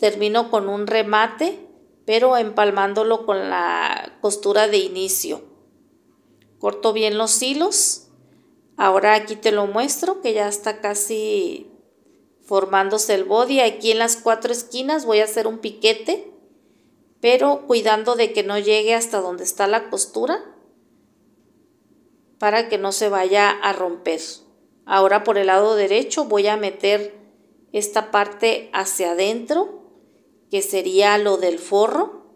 termino con un remate, pero empalmándolo con la costura de inicio. Corto bien los hilos Ahora aquí te lo muestro que ya está casi formándose el body. Aquí en las cuatro esquinas voy a hacer un piquete, pero cuidando de que no llegue hasta donde está la costura para que no se vaya a romper. Ahora por el lado derecho voy a meter esta parte hacia adentro, que sería lo del forro,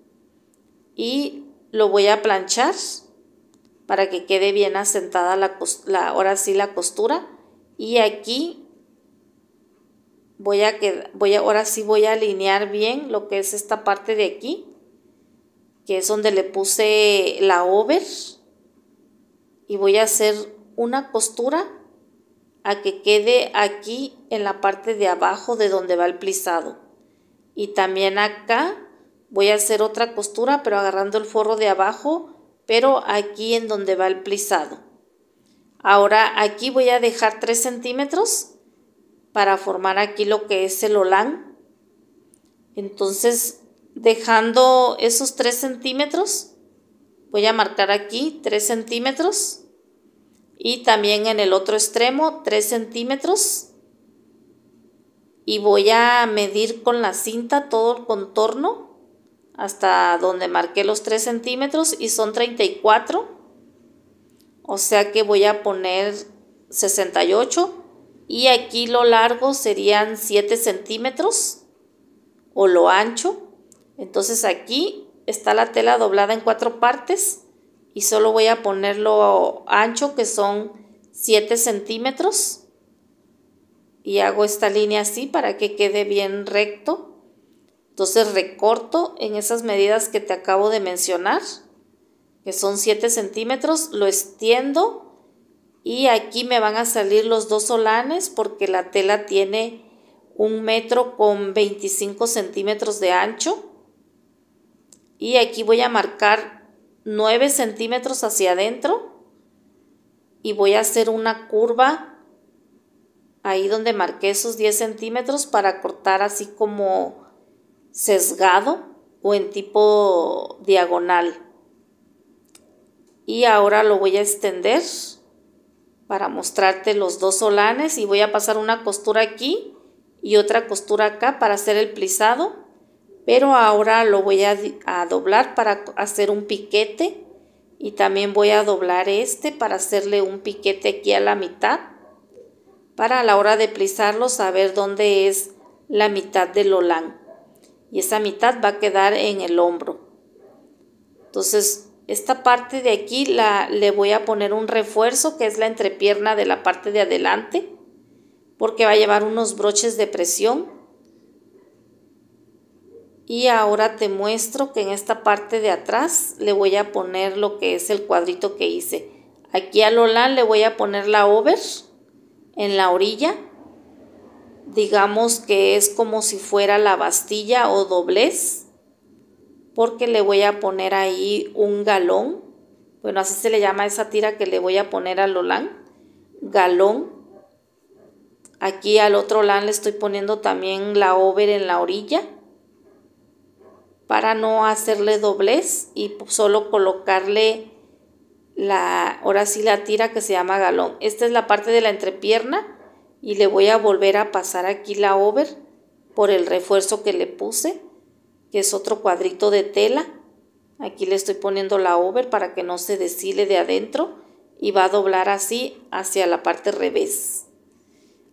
y lo voy a planchar para que quede bien asentada la, ahora sí la costura y aquí voy a voy ahora sí voy a alinear bien lo que es esta parte de aquí que es donde le puse la over y voy a hacer una costura a que quede aquí en la parte de abajo de donde va el plisado y también acá voy a hacer otra costura pero agarrando el forro de abajo pero aquí en donde va el plisado. Ahora aquí voy a dejar 3 centímetros para formar aquí lo que es el olán. Entonces dejando esos 3 centímetros, voy a marcar aquí 3 centímetros y también en el otro extremo 3 centímetros y voy a medir con la cinta todo el contorno hasta donde marqué los 3 centímetros y son 34. O sea que voy a poner 68 y aquí lo largo serían 7 centímetros o lo ancho. Entonces aquí está la tela doblada en cuatro partes y solo voy a ponerlo ancho que son 7 centímetros y hago esta línea así para que quede bien recto entonces recorto en esas medidas que te acabo de mencionar, que son 7 centímetros, lo extiendo y aquí me van a salir los dos solanes porque la tela tiene un metro con 25 centímetros de ancho. Y aquí voy a marcar 9 centímetros hacia adentro y voy a hacer una curva ahí donde marqué esos 10 centímetros para cortar así como sesgado o en tipo diagonal. Y ahora lo voy a extender para mostrarte los dos solanes y voy a pasar una costura aquí y otra costura acá para hacer el plisado. Pero ahora lo voy a, doblar para hacer un piquete y también voy a doblar este para hacerle un piquete aquí a la mitad para a la hora de plisarlo saber dónde es la mitad del olán y esa mitad va a quedar en el hombro. Entonces, esta parte de aquí la, le voy a poner un refuerzo que es la entrepierna de la parte de adelante porque va a llevar unos broches de presión. Y ahora te muestro que en esta parte de atrás le voy a poner lo que es el cuadrito que hice. Aquí a Lola. le voy a poner la over en la orilla digamos que es como si fuera la bastilla o doblez, porque le voy a poner ahí un galón, bueno, así se le llama esa tira que le voy a poner al olán, galón. Aquí al otro lan le estoy poniendo también la over en la orilla para no hacerle doblez y solo colocarle la, ahora sí la tira que se llama galón. Esta es la parte de la entrepierna y le voy a volver a pasar aquí la over por el refuerzo que le puse que es otro cuadrito de tela aquí le estoy poniendo la over para que no se deshile de adentro y va a doblar así hacia la parte revés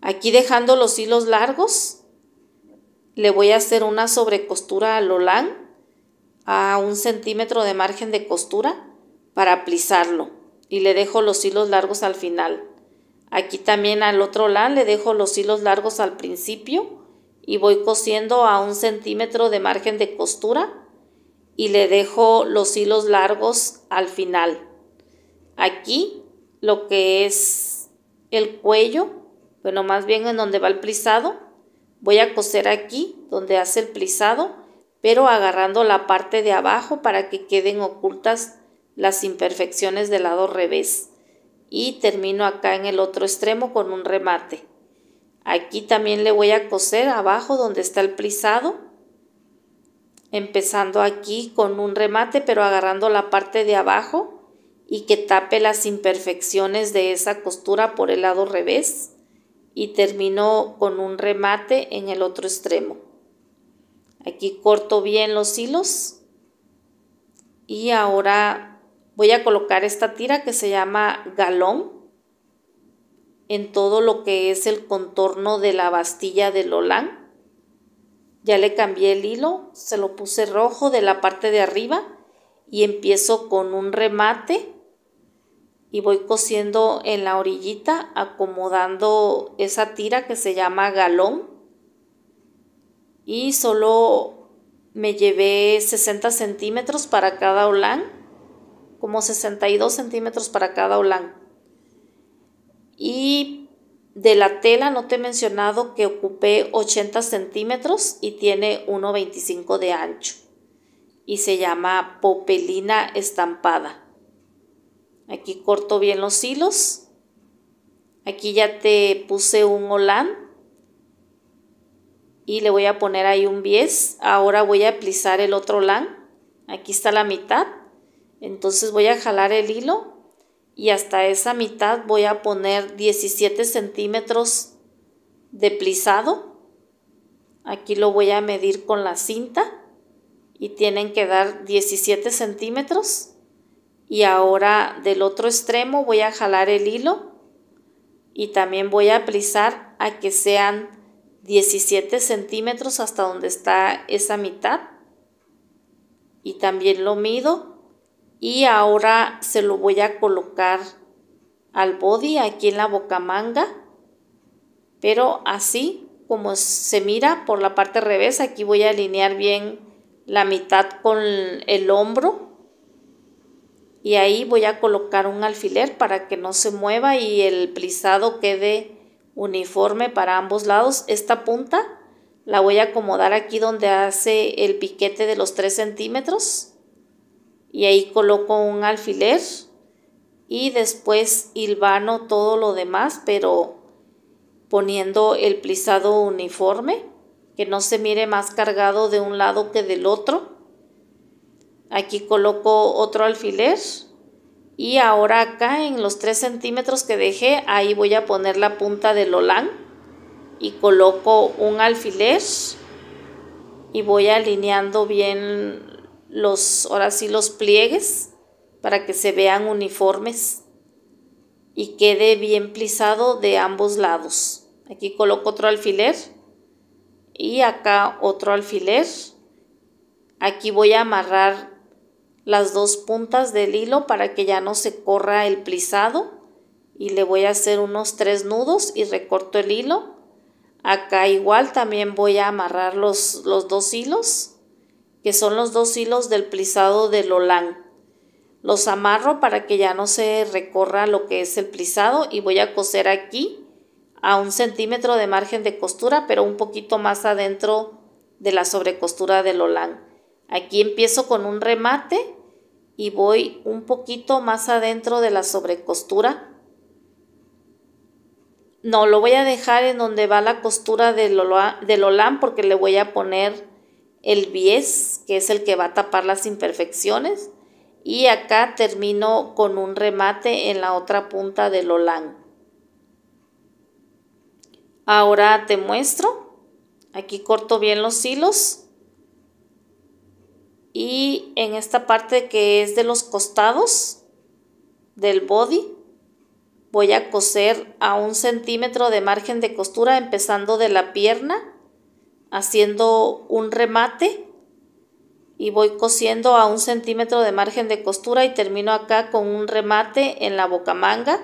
aquí dejando los hilos largos le voy a hacer una sobrecostura al olán a un centímetro de margen de costura para plisarlo y le dejo los hilos largos al final Aquí también al otro lado le dejo los hilos largos al principio y voy cosiendo a un centímetro de margen de costura y le dejo los hilos largos al final. Aquí lo que es el cuello, bueno más bien en donde va el plisado, voy a coser aquí donde hace el plisado, pero agarrando la parte de abajo para que queden ocultas las imperfecciones del lado revés y termino acá en el otro extremo con un remate. Aquí también le voy a coser abajo donde está el plisado, empezando aquí con un remate pero agarrando la parte de abajo y que tape las imperfecciones de esa costura por el lado revés y termino con un remate en el otro extremo. Aquí corto bien los hilos y ahora voy a colocar esta tira que se llama galón en todo lo que es el contorno de la bastilla del olán. Ya le cambié el hilo, se lo puse rojo de la parte de arriba y empiezo con un remate y voy cosiendo en la orillita acomodando esa tira que se llama galón y solo me llevé 60 centímetros para cada olán como 62 centímetros para cada olán. Y de la tela no te he mencionado que ocupé 80 centímetros y tiene 1,25 de ancho. Y se llama popelina estampada. Aquí corto bien los hilos. Aquí ya te puse un olán. Y le voy a poner ahí un 10. Ahora voy a plisar el otro olán. Aquí está la mitad entonces voy a jalar el hilo y hasta esa mitad voy a poner 17 centímetros de plisado. Aquí lo voy a medir con la cinta y tienen que dar 17 centímetros. Y ahora del otro extremo voy a jalar el hilo y también voy a plisar a que sean 17 centímetros hasta donde está esa mitad. Y también lo mido y ahora se lo voy a colocar al body aquí en la bocamanga pero así como se mira por la parte revés aquí voy a alinear bien la mitad con el hombro y ahí voy a colocar un alfiler para que no se mueva y el plisado quede uniforme para ambos lados esta punta la voy a acomodar aquí donde hace el piquete de los 3 centímetros y ahí coloco un alfiler y después hilvano todo lo demás pero poniendo el plisado uniforme que no se mire más cargado de un lado que del otro aquí coloco otro alfiler y ahora acá en los 3 centímetros que dejé ahí voy a poner la punta del olán y coloco un alfiler y voy alineando bien los, ahora sí, los pliegues para que se vean uniformes y quede bien plisado de ambos lados. Aquí coloco otro alfiler y acá otro alfiler. Aquí voy a amarrar las dos puntas del hilo para que ya no se corra el plisado y le voy a hacer unos tres nudos y recorto el hilo. Acá igual también voy a amarrar los dos hilos que son los dos hilos del plisado del olán. Los amarro para que ya no se recorra lo que es el plisado y voy a coser aquí a un centímetro de margen de costura, pero un poquito más adentro de la sobrecostura del olán. Aquí empiezo con un remate y voy un poquito más adentro de la sobrecostura. No, lo voy a dejar en donde va la costura del, olán porque le voy a poner el bies, que es el que va a tapar las imperfecciones, y acá termino con un remate en la otra punta del olán. Ahora te muestro, aquí corto bien los hilos y en esta parte que es de los costados del body voy a coser a un centímetro de margen de costura empezando de la pierna haciendo un remate y voy cosiendo a un centímetro de margen de costura y termino acá con un remate en la bocamanga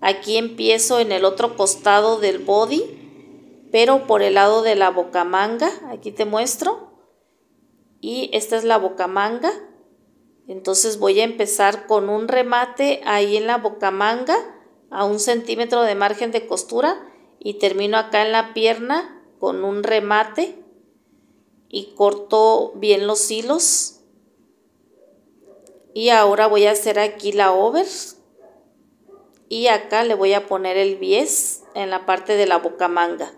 aquí empiezo en el otro costado del body pero por el lado de la bocamanga aquí te muestro y esta es la bocamanga entonces voy a empezar con un remate ahí en la bocamanga a un centímetro de margen de costura y termino acá en la pierna con un remate y corto bien los hilos y ahora voy a hacer aquí la over y acá le voy a poner el bies en la parte de la bocamanga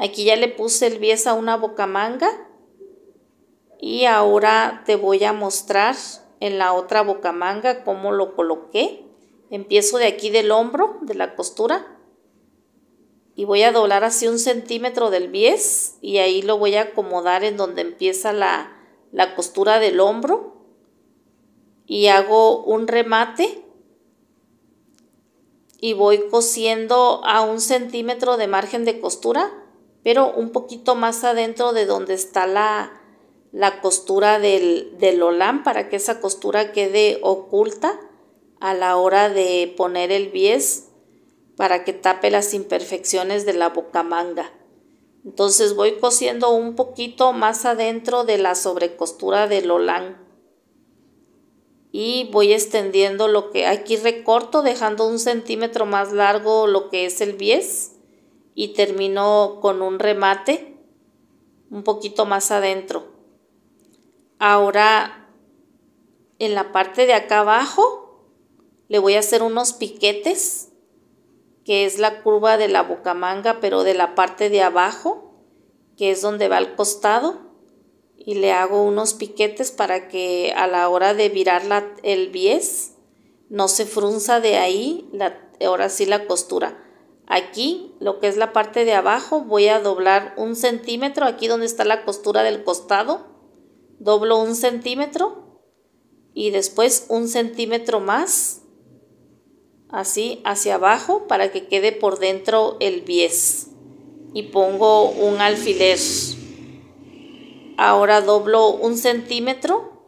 aquí ya le puse el bies a una bocamanga y ahora te voy a mostrar en la otra bocamanga cómo lo coloqué empiezo de aquí del hombro de la costura y voy a doblar así un centímetro del bies y ahí lo voy a acomodar en donde empieza la, costura del hombro y hago un remate y voy cosiendo a un centímetro de margen de costura pero un poquito más adentro de donde está la, costura del, del para que esa costura quede oculta a la hora de poner el bies para que tape las imperfecciones de la bocamanga. Entonces voy cosiendo un poquito más adentro de la sobrecostura del olán. Y voy extendiendo lo que aquí recorto dejando un centímetro más largo lo que es el bies y termino con un remate un poquito más adentro. Ahora en la parte de acá abajo le voy a hacer unos piquetes que es la curva de la bocamanga, pero de la parte de abajo, que es donde va el costado, y le hago unos piquetes para que a la hora de virar el bies no se frunza de ahí, la, ahora sí la costura. Aquí, lo que es la parte de abajo, voy a doblar un centímetro, aquí donde está la costura del costado, doblo un centímetro y después un centímetro más así hacia abajo para que quede por dentro el bies y pongo un alfiler ahora doblo un centímetro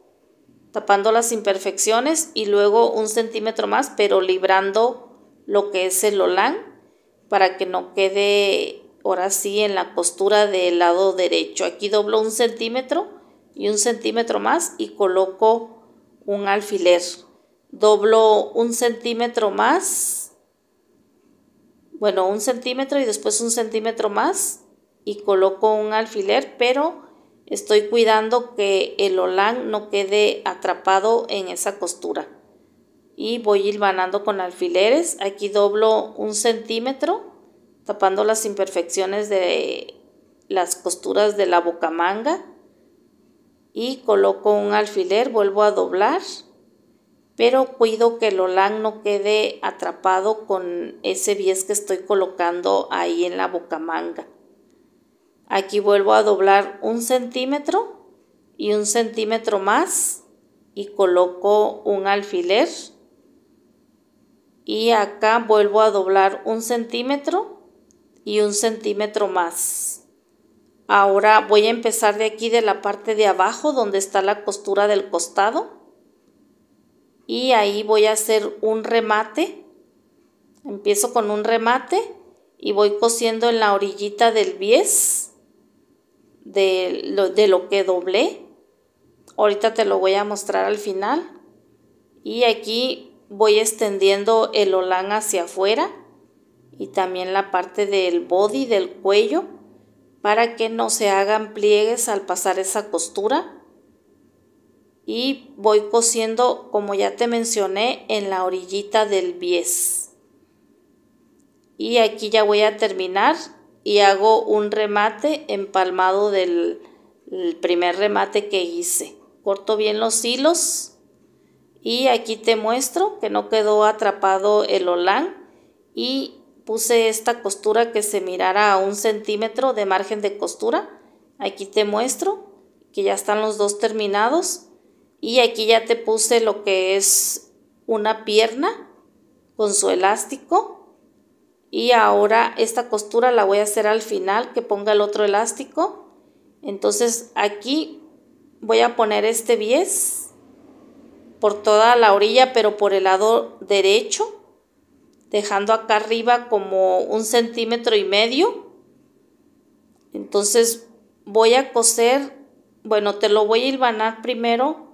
tapando las imperfecciones y luego un centímetro más pero librando lo que es el olán para que no quede ahora sí en la costura del lado derecho aquí doblo un centímetro y un centímetro más y coloco un alfiler doblo un centímetro más, bueno, un centímetro y después un centímetro más y coloco un alfiler, pero estoy cuidando que el olán no quede atrapado en esa costura. Y voy hilvanando con alfileres, aquí doblo un centímetro, tapando las imperfecciones de las costuras de la bocamanga y coloco un alfiler, vuelvo a doblar pero cuido que el olán no quede atrapado con ese bies que estoy colocando ahí en la bocamanga. Aquí vuelvo a doblar un centímetro y un centímetro más y coloco un alfiler y acá vuelvo a doblar un centímetro y un centímetro más. Ahora voy a empezar de aquí de la parte de abajo donde está la costura del costado y ahí voy a hacer un remate. Empiezo con un remate y voy cosiendo en la orillita del bies de lo, de lo que doblé. Ahorita te lo voy a mostrar al final. Y aquí voy extendiendo el olán hacia afuera y también la parte del body, del cuello, para que no se hagan pliegues al pasar esa costura y voy cosiendo como ya te mencioné en la orillita del bies y aquí ya voy a terminar y hago un remate empalmado del primer remate que hice corto bien los hilos y aquí te muestro que no quedó atrapado el olán y puse esta costura que se mirara a un centímetro de margen de costura aquí te muestro que ya están los dos terminados y aquí ya te puse lo que es una pierna con su elástico. Y ahora esta costura la voy a hacer al final que ponga el otro elástico. Entonces aquí voy a poner este 10 por toda la orilla pero por el lado derecho. Dejando acá arriba como un centímetro y medio. Entonces voy a coser, bueno te lo voy a hilvanar primero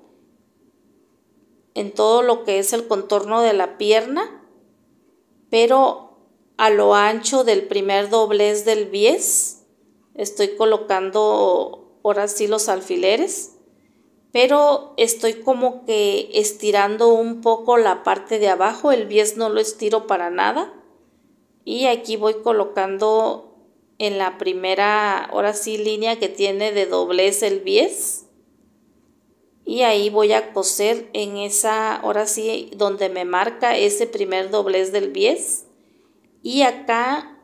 en todo lo que es el contorno de la pierna, pero a lo ancho del primer doblez del bies estoy colocando ahora sí los alfileres, pero estoy como que estirando un poco la parte de abajo, el bies no lo estiro para nada y aquí voy colocando en la primera, ahora sí, línea que tiene de doblez el bies y ahí voy a coser en esa, ahora sí, donde me marca ese primer doblez del 10 y acá,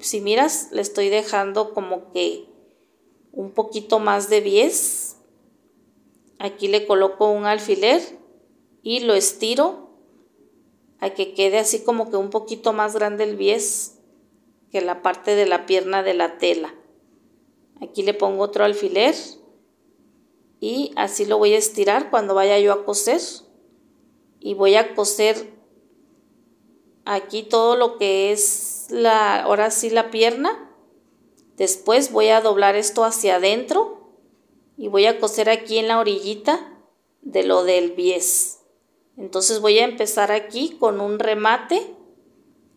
si miras, le estoy dejando como que un poquito más de 10 aquí le coloco un alfiler y lo estiro a que quede así como que un poquito más grande el 10 que la parte de la pierna de la tela aquí le pongo otro alfiler y así lo voy a estirar cuando vaya yo a coser y voy a coser aquí todo lo que es la ahora sí la pierna después voy a doblar esto hacia adentro y voy a coser aquí en la orillita de lo del bies entonces voy a empezar aquí con un remate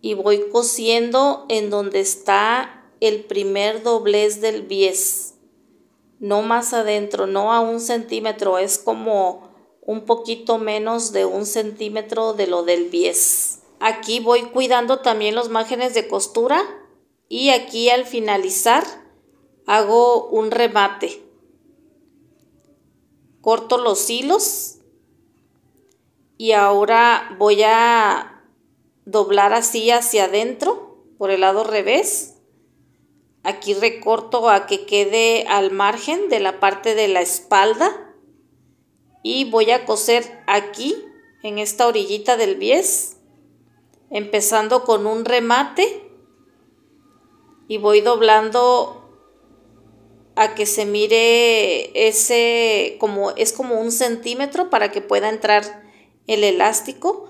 y voy cosiendo en donde está el primer doblez del bies no más adentro, no a un centímetro, es como un poquito menos de un centímetro de lo del bies. Aquí voy cuidando también los márgenes de costura y aquí al finalizar hago un remate. Corto los hilos y ahora voy a doblar así hacia adentro por el lado revés Aquí recorto a que quede al margen de la parte de la espalda. Y voy a coser aquí, en esta orillita del bies. Empezando con un remate. Y voy doblando a que se mire ese como es como un centímetro para que pueda entrar el elástico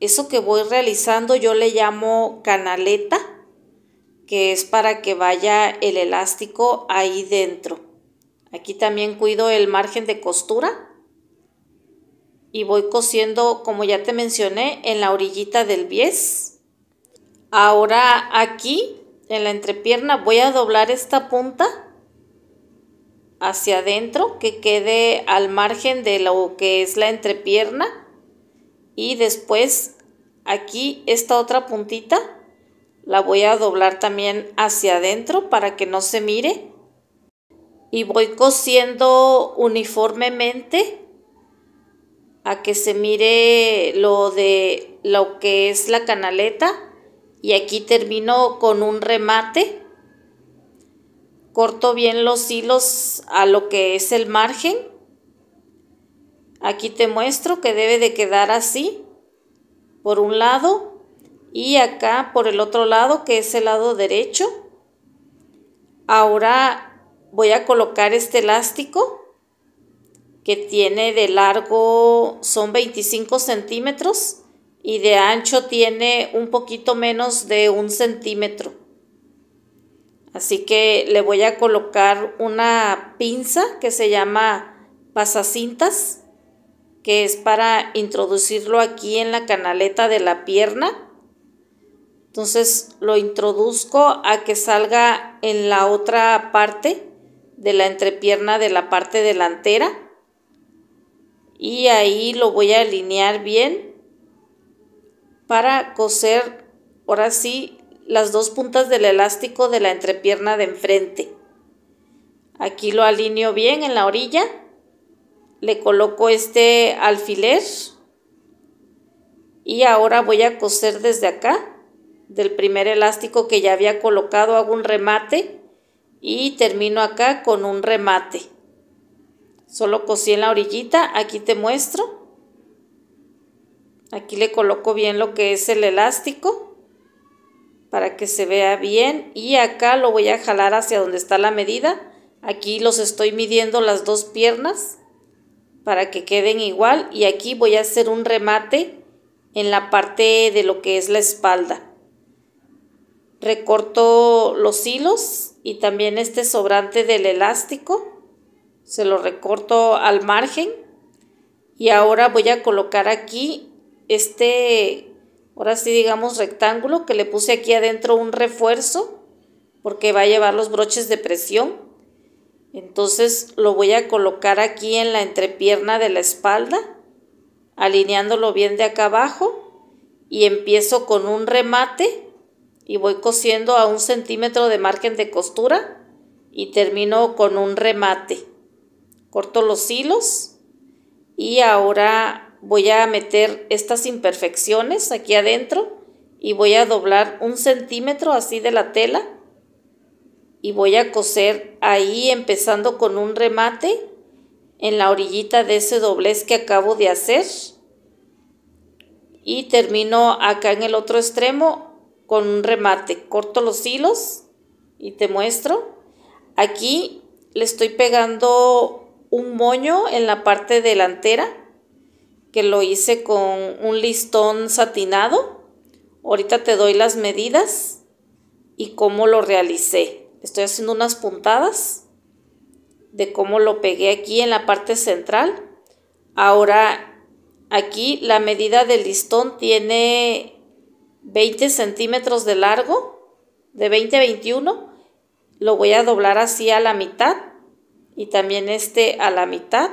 eso que voy realizando yo le llamo canaleta que es para que vaya el elástico ahí dentro. Aquí también cuido el margen de costura y voy cosiendo como ya te mencioné en la orillita del bies. Ahora aquí en la entrepierna voy a doblar esta punta hacia adentro que quede al margen de lo que es la entrepierna y después aquí esta otra puntita la voy a doblar también hacia adentro para que no se mire y voy cosiendo uniformemente a que se mire lo de lo que es la canaleta y aquí termino con un remate corto bien los hilos a lo que es el margen aquí te muestro que debe de quedar así por un lado y acá por el otro lado que es el lado derecho. Ahora voy a colocar este elástico que tiene de largo son 25 centímetros y de ancho tiene un poquito menos de un centímetro. Así que le voy a colocar una pinza que se llama pasacintas, que es para introducirlo aquí en la canaleta de la pierna. Entonces lo introduzco a que salga en la otra parte de la entrepierna de la parte delantera. Y ahí lo voy a alinear bien para coser ahora sí las dos puntas del elástico de la entrepierna de enfrente. Aquí lo alineo bien en la orilla. Le coloco este alfiler. Y ahora voy a coser desde acá del primer elástico que ya había colocado hago un remate y termino acá con un remate solo cosí en la orillita aquí te muestro aquí le coloco bien lo que es el elástico para que se vea bien y acá lo voy a jalar hacia donde está la medida aquí los estoy midiendo las dos piernas para que queden igual y aquí voy a hacer un remate en la parte de lo que es la espalda recorto los hilos y también este sobrante del elástico se lo recorto al margen y ahora voy a colocar aquí este ahora sí digamos rectángulo que le puse aquí adentro un refuerzo porque va a llevar los broches de presión entonces lo voy a colocar aquí en la entrepierna de la espalda alineándolo bien de acá abajo y empiezo con un remate y voy cosiendo a un centímetro de margen de costura y termino con un remate. Corto los hilos y ahora voy a meter estas imperfecciones aquí adentro y voy a doblar un centímetro así de la tela y voy a coser ahí empezando con un remate en la orillita de ese doblez que acabo de hacer y termino acá en el otro extremo con un remate. Corto los hilos y te muestro. Aquí le estoy pegando un moño en la parte delantera que lo hice con un listón satinado. Ahorita te doy las medidas y cómo lo realicé. Estoy haciendo unas puntadas de cómo lo pegué aquí en la parte central. Ahora aquí la medida del listón tiene 20 centímetros de largo, de 20 a 21. Lo voy a doblar así a la mitad y también este a la mitad.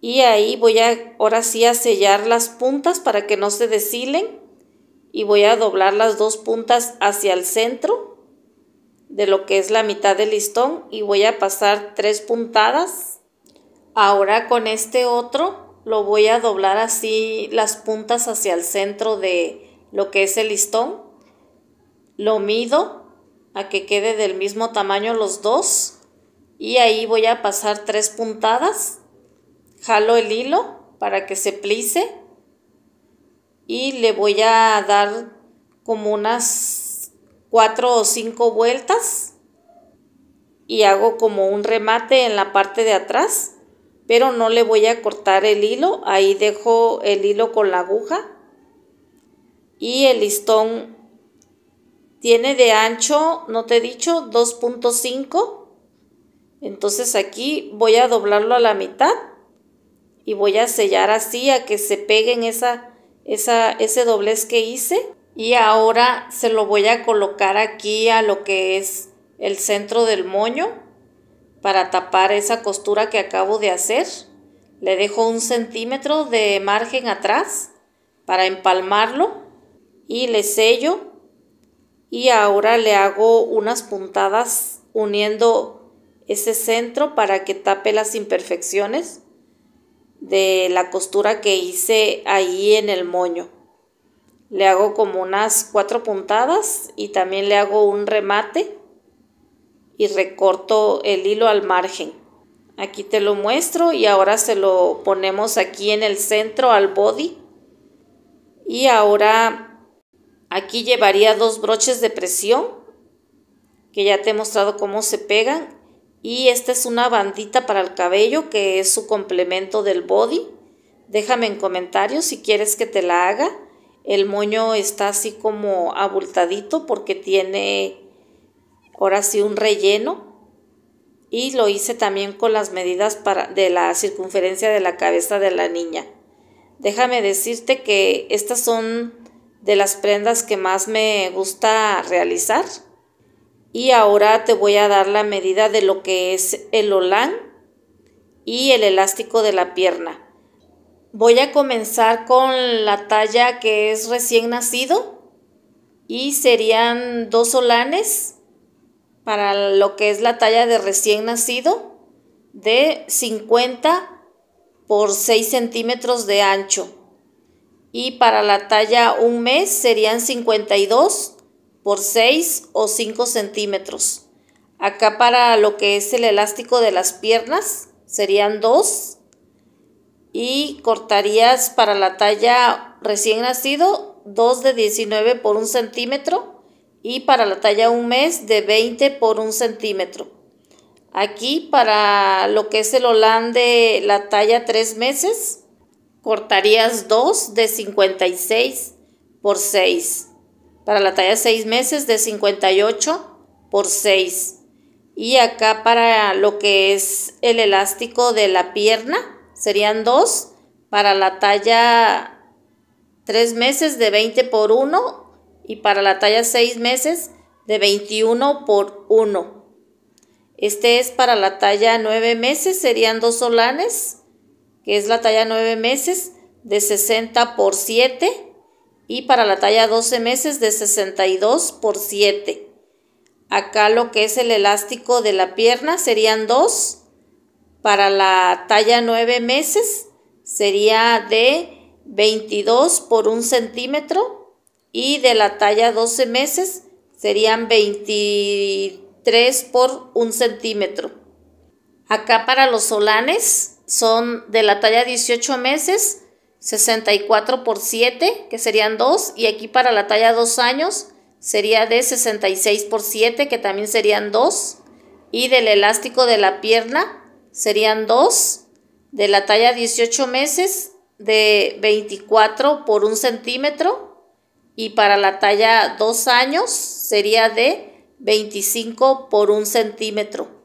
Y ahí voy a, ahora sí, a sellar las puntas para que no se deshilen. Y voy a doblar las dos puntas hacia el centro de lo que es la mitad del listón y voy a pasar tres puntadas. Ahora con este otro lo voy a doblar así las puntas hacia el centro de lo que es el listón. Lo mido a que quede del mismo tamaño los dos y ahí voy a pasar tres puntadas. Jalo el hilo para que se plice y le voy a dar como unas cuatro o cinco vueltas y hago como un remate en la parte de atrás pero no le voy a cortar el hilo, ahí dejo el hilo con la aguja y el listón tiene de ancho, no te he dicho, 2.5, entonces aquí voy a doblarlo a la mitad y voy a sellar así a que se peguen esa, esa, ese doblez que hice y ahora se lo voy a colocar aquí a lo que es el centro del moño para tapar esa costura que acabo de hacer. Le dejo un centímetro de margen atrás para empalmarlo y le sello y ahora le hago unas puntadas uniendo ese centro para que tape las imperfecciones de la costura que hice ahí en el moño. Le hago como unas cuatro puntadas y también le hago un remate y recorto el hilo al margen. Aquí te lo muestro y ahora se lo ponemos aquí en el centro al body. Y ahora aquí llevaría dos broches de presión que ya te he mostrado cómo se pegan. Y esta es una bandita para el cabello que es su complemento del body. Déjame en comentarios si quieres que te la haga. El moño está así como abultadito porque tiene ahora sí un relleno y lo hice también con las medidas para, de la circunferencia de la cabeza de la niña. Déjame decirte que estas son de las prendas que más me gusta realizar. Y ahora te voy a dar la medida de lo que es el olán y el elástico de la pierna. Voy a comenzar con la talla que es recién nacido y serían dos olanes para lo que es la talla de recién nacido de 50 por 6 centímetros de ancho y para la talla un mes serían 52 por 6 o 5 centímetros. Acá para lo que es el elástico de las piernas serían 2 y cortarías para la talla recién nacido 2 de 19 por 1 centímetro y para la talla un mes de 20 por un centímetro. Aquí para lo que es el de la talla 3 meses cortarías dos de 56 por 6. Para la talla 6 meses de 58 por 6. Y acá para lo que es el elástico de la pierna serían dos para la talla 3 meses de 20 por 1 y para la talla 6 meses de 21 por 1. Este es para la talla 9 meses, serían dos solanes, que es la talla 9 meses de 60 por 7 y para la talla 12 meses de 62 por 7. Acá lo que es el elástico de la pierna serían 2. Para la talla 9 meses sería de 22 por 1 centímetro y de la talla 12 meses serían 23 por 1 centímetro. Acá para los solanes son de la talla 18 meses 64 por 7 que serían 2 y aquí para la talla 2 años sería de 66 por 7 que también serían 2 y del elástico de la pierna serían 2 de la talla 18 meses de 24 por 1 centímetro y para la talla 2 años sería de 25 por 1 centímetro.